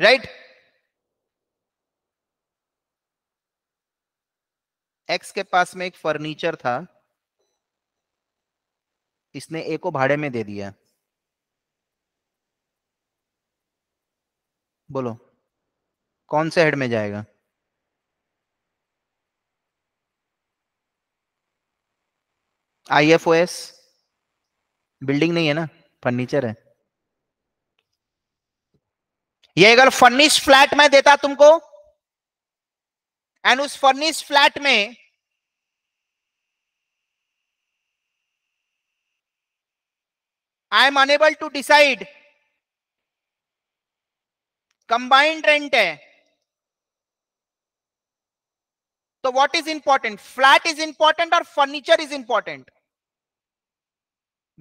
राइट right? एक्स के पास में एक फर्नीचर था इसने ए को भाड़े में दे दिया बोलो कौन से हेड में जाएगा I F O S building नहीं है ना फर्नीचर है ये अगर फर्निश फ्लैट में देता तुमको एंड उस फर्निश फ्लैट में I am unable to decide combined rent है So what is important? Flat is important or furniture is important.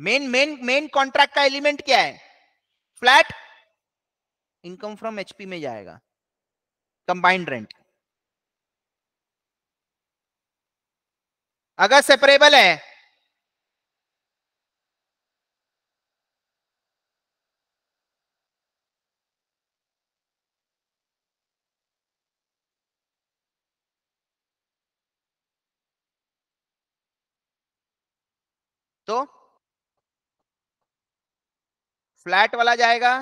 Main main main contract का element क्या है? Flat income from HP में जाएगा. Combined rent. अगर सेपरेबल है तो फ्लैट वाला जाएगा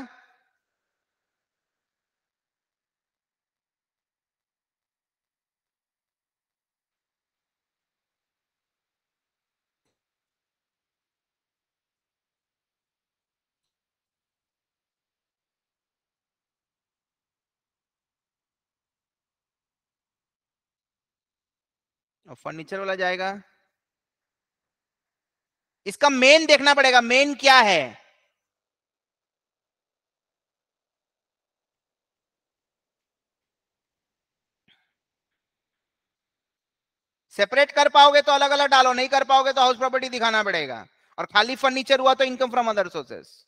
और फर्नीचर वाला जाएगा इसका मेन देखना पड़ेगा मेन क्या है सेपरेट कर पाओगे तो अलग अलग डालो नहीं कर पाओगे तो हाउस प्रॉपर्टी दिखाना पड़ेगा और खाली फर्नीचर हुआ तो इनकम फ्रॉम अदर सोर्सेस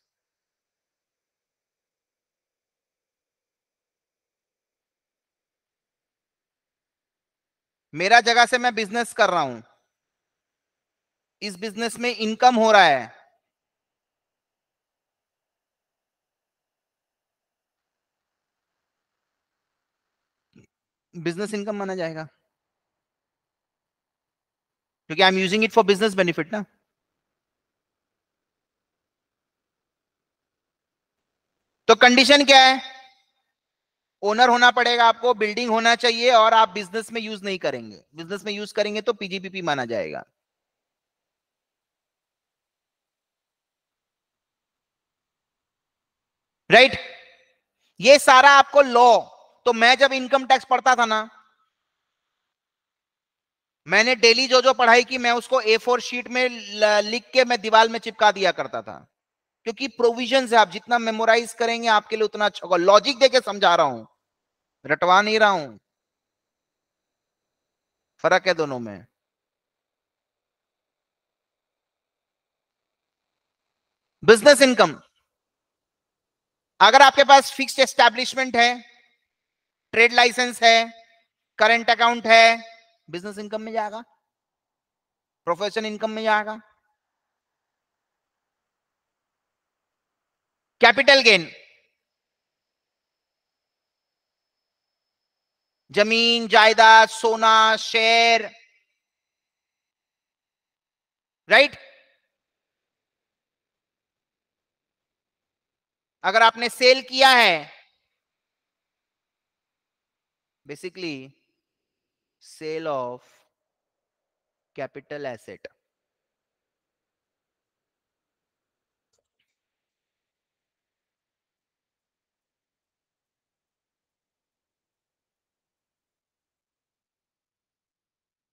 मेरा जगह से मैं बिजनेस कर रहा हूं इस बिजनेस में इनकम हो रहा है बिजनेस इनकम माना जाएगा क्योंकि I am using it for business benefit ना तो कंडीशन क्या है ओनर होना पड़ेगा आपको बिल्डिंग होना चाहिए और आप बिजनेस में यूज नहीं करेंगे बिजनेस में यूज करेंगे तो पीजीपीपी माना जाएगा राइट ये सारा आपको लॉ तो मैं जब इनकम टैक्स पढ़ता था ना मैंने डेली जो जो पढ़ाई की मैं उसको ए फोर शीट में लिख के मैं दीवार में चिपका दिया करता था क्योंकि प्रोविजन है आप जितना मेमोराइज करेंगे आपके लिए उतना अच्छा होगा लॉजिक देके समझा रहा हूं रटवा नहीं रहा हूं फर्क है दोनों में बिजनेस इनकम अगर आपके पास फिक्स एस्टेब्लिशमेंट है ट्रेड लाइसेंस है करंट अकाउंट है बिजनेस इनकम में जाएगा प्रोफेशन इनकम में जाएगा कैपिटल गेन जमीन जायदाद सोना शेयर राइट right? अगर आपने सेल किया है basically sale of capital asset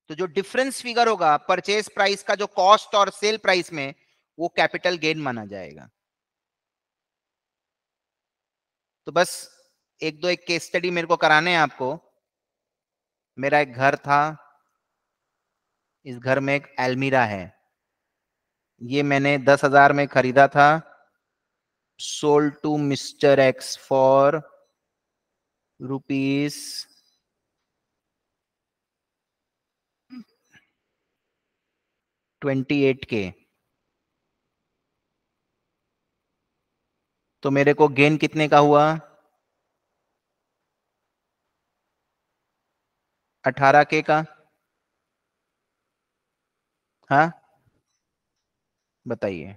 तो जो डिफरेंस फिगर होगा परचेज प्राइस का जो कॉस्ट और सेल प्राइस में वो कैपिटल गेन माना जाएगा तो बस एक दो एक केस स्टडी मेरे को कराने हैं आपको मेरा एक घर था इस घर में एक एलमीरा है ये मैंने दस हजार में खरीदा था sold to mister X for rupees twenty eight K तो मेरे को गेन कितने का हुआ अठारह के का हा बताइए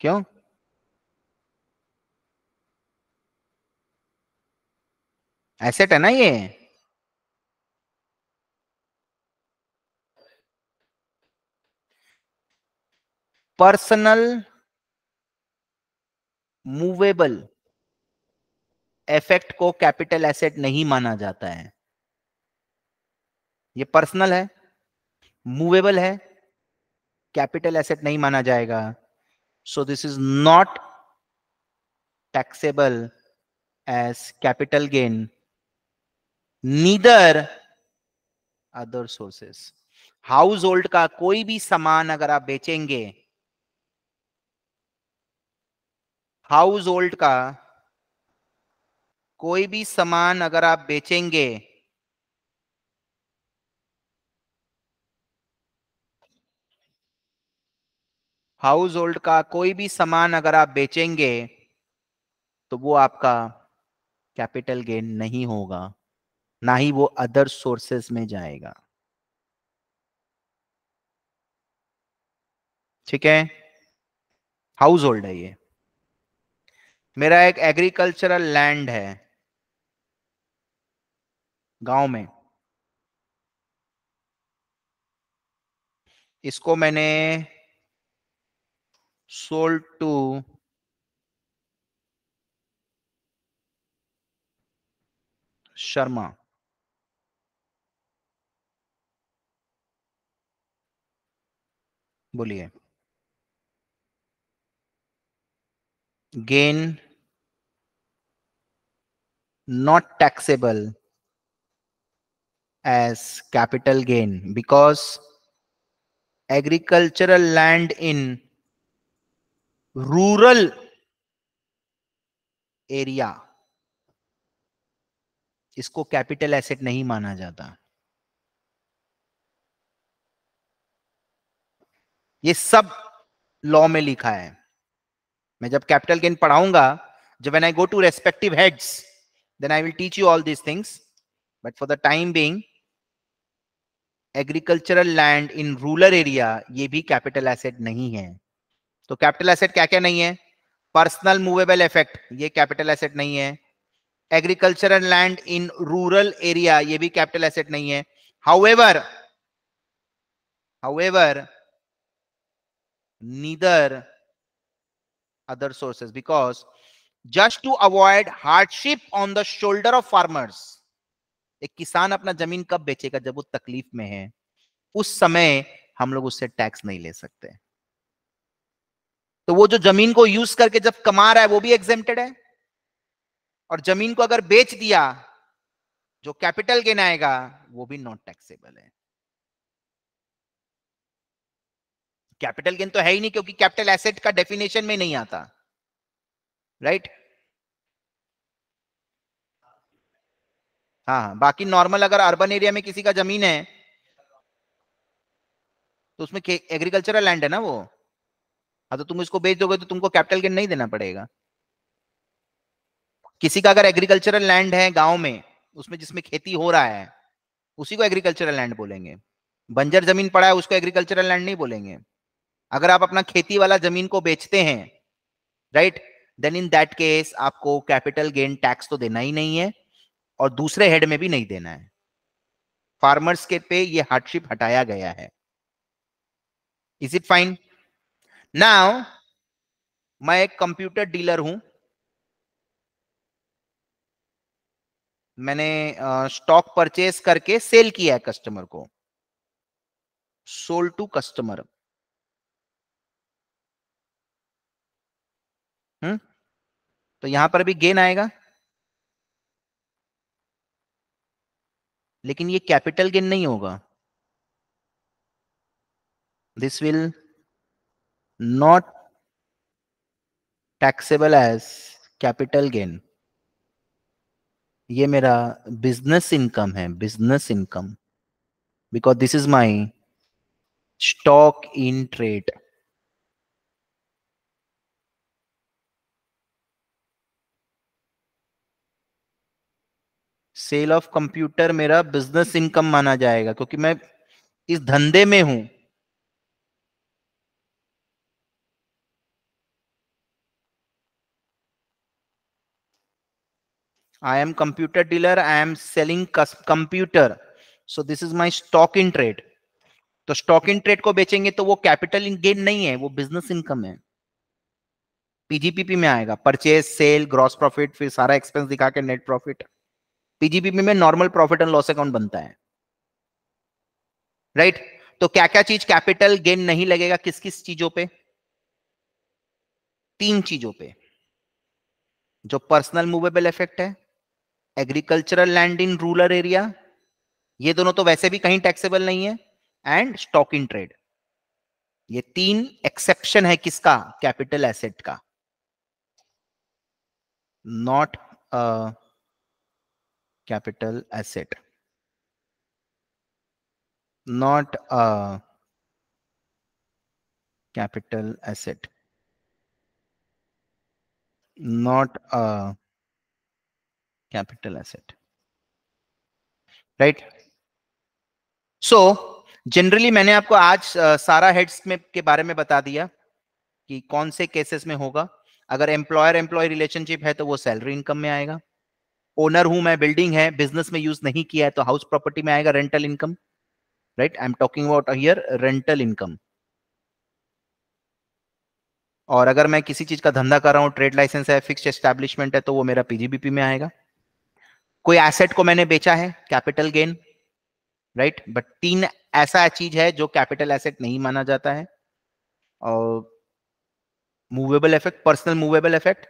क्यों एसेट है ना ये पर्सनल मूवेबल एफेक्ट को कैपिटल एसेट नहीं माना जाता है ये पर्सनल है मूवेबल है कैपिटल एसेट नहीं माना जाएगा so this is not taxable as capital gain neither other sources household का कोई भी सामान अगर आप बेचेंगे हाउस होल्ड का कोई भी सामान अगर आप बेचेंगे हाउस होल्ड का कोई भी सामान अगर आप बेचेंगे तो वो आपका कैपिटल गेन नहीं होगा ना ही वो अदर सोर्सेस में जाएगा ठीक है हाउस होल्ड है ये मेरा एक एग्रीकल्चरल लैंड है गांव में इसको मैंने सोल्ड टू शर्मा बोलिए gain not taxable as capital gain because agricultural land in rural area इसको कैपिटल एसेट नहीं माना जाता ये सब लॉ में लिखा है मैं जब कैपिटल गेन पढ़ाऊंगा जब when I go to respective heads then I will teach you all these things but for the time being agricultural land in rural area ये भी कैपिटल एसेट नहीं है तो कैपिटल एसेट क्या क्या नहीं है पर्सनल मूवेबल इफेक्ट ये कैपिटल एसेट नहीं है agricultural land in rural area ये भी कैपिटल एसेट नहीं है however however neither other sources because just to avoid hardship on the shoulder of farmers एक किसान अपना जमीन कब बेचेगा जब वो तकलीफ में है उस समय हम लोग उससे टैक्स नहीं ले सकते तो वो जो जमीन को यूज करके जब कमा रहा है वो भी एग्जेम्प्टेड है और जमीन को अगर बेच दिया जो कैपिटल गेन आएगा वो भी नॉट टैक्सेबल है कैपिटल गेन तो है ही नहीं क्योंकि कैपिटल एसेट का डेफिनेशन में नहीं आता राइट हाँ हाँ बाकी नॉर्मल अगर अर्बन एरिया में किसी का जमीन है तो उसमें एग्रीकल्चरल लैंड है ना वो हाँ तो तुम इसको बेच दोगे तो तुमको कैपिटल गेन नहीं देना पड़ेगा किसी का अगर एग्रीकल्चरल लैंड है गांव में उसमें जिसमें खेती हो रहा है उसी को एग्रीकल्चरल लैंड बोलेंगे बंजर जमीन पड़ा है उसको एग्रीकल्चरल लैंड नहीं बोलेंगे अगर आप अपना खेती वाला जमीन को बेचते हैं right then in that case आपको कैपिटल गेन टैक्स तो देना ही नहीं है और दूसरे हेड में भी नहीं देना है फार्मर्स के पे ये हार्डशिप हटाया गया है इज इट फाइन नाउ मैं एक कंप्यूटर डीलर हूं मैंने स्टॉक uh, परचेस करके सेल किया है कस्टमर को सोल टू कस्टमर हम्म तो यहां पर भी गेन आएगा लेकिन ये कैपिटल गेन नहीं होगा this will not taxable as capital gain ये मेरा बिजनेस इनकम है business income because this is my stock in trade sale of computer मेरा बिजनेस इनकम माना जाएगा क्योंकि मैं इस धंधे में हूं I am computer dealer I am selling computer so this is my stock in trade तो स्टॉक इन ट्रेड को बेचेंगे तो वो कैपिटल गेन नहीं है वो बिजनेस इनकम है पीजीपीपी में आएगा परचेज सेल ग्रॉस प्रॉफिट फिर सारा एक्सपेंस दिखा के नेट प्रॉफिट पीजीबीबी में normal profit and loss account बनता है राइट right? तो क्या क्या चीज कैपिटल गेन नहीं लगेगा किस किस चीजों पे तीन चीजों पे जो पर्सनल मूवेबल इफेक्ट है agricultural land in rural area ये दोनों तो वैसे भी कहीं टैक्सेबल नहीं है एंड स्टॉक इन ट्रेड ये तीन एक्सेप्शन है किसका कैपिटल एसेट का not capital asset not a capital asset not a capital asset right right? So so, generally मैंने आपको आज आ, सारा हेड्स में के बारे में बता दिया कि कौन से केसेस में होगा अगर एम्प्लॉयर एम्प्लॉय रिलेशनशिप है तो वो सैलरी इनकम में आएगा ओनर हूं मैं बिल्डिंग है बिजनेस में यूज नहीं किया है तो हाउस प्रॉपर्टी में आएगा rental income right I am talking about here rental income और अगर मैं किसी चीज का धंधा कर रहा हूं ट्रेड लाइसेंस है फिक्स एस्टेब्लिशमेंट है तो वो मेरा पीजीबीपी में आएगा कोई एसेट को मैंने बेचा है कैपिटल गेन राइट बट तीन ऐसा चीज है जो कैपिटल एसेट नहीं माना जाता है और movable effect personal movable effect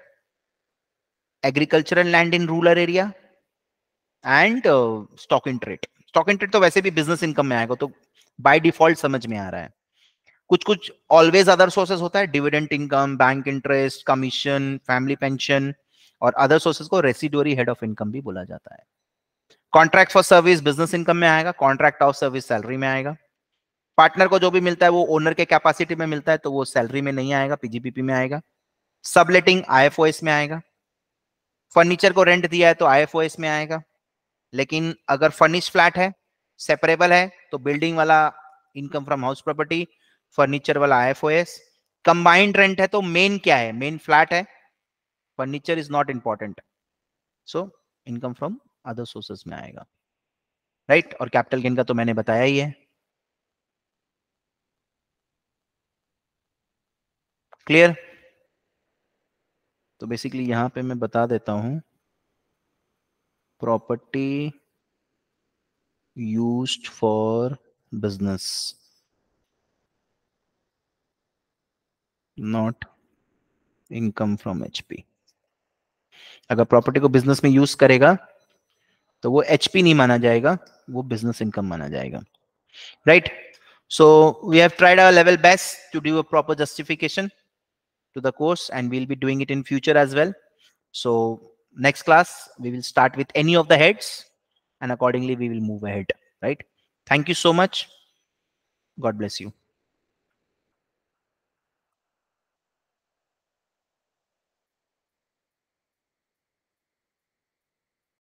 agricultural land in rural area and stock in trade stock in trade तो वैसे भी बिजनेस इनकम में आएगा तो बाय डिफॉल्ट समझ में आ रहा है कुछ कुछ ऑलवेज अदर सोर्सेस होता है dividend income bank interest commission family pension और अदर सोर्सेज को रेसिडोरी हेड ऑफ इनकम भी बोला जाता है contract for service business income में आएगा कॉन्ट्रैक्ट ऑफ सर्विस सैलरी में आएगा पार्टनर को जो भी मिलता है वो ओनर के कैपेसिटी में मिलता है तो वो सैलरी में नहीं आएगा पीजीपीपी में आएगा सबलेटिंग आई में आएगा फर्नीचर को रेंट दिया है तो आई में आएगा लेकिन अगर फर्निश फ्लैट है सेपरेबल है तो बिल्डिंग वाला income from house property furniture वाला I F O S combined rent है तो मेन क्या है मेन फ्लैट है furniture is not important so income from other sources में आएगा राइट right? और कैपिटल गेन का तो मैंने बताया ही है क्लियर तो बेसिकली यहां पे मैं बता देता हूं property use for business not income from HP अगर प्रॉपर्टी को बिजनेस में यूज करेगा तो वो एचपी नहीं माना जाएगा वो बिजनेस इनकम माना जाएगा right so we have tried our level best to do a proper justification to the course and we'll be doing it in future as well. So next class, we will start with any of the heads and accordingly we will move ahead, right? Thank you so much. God bless you.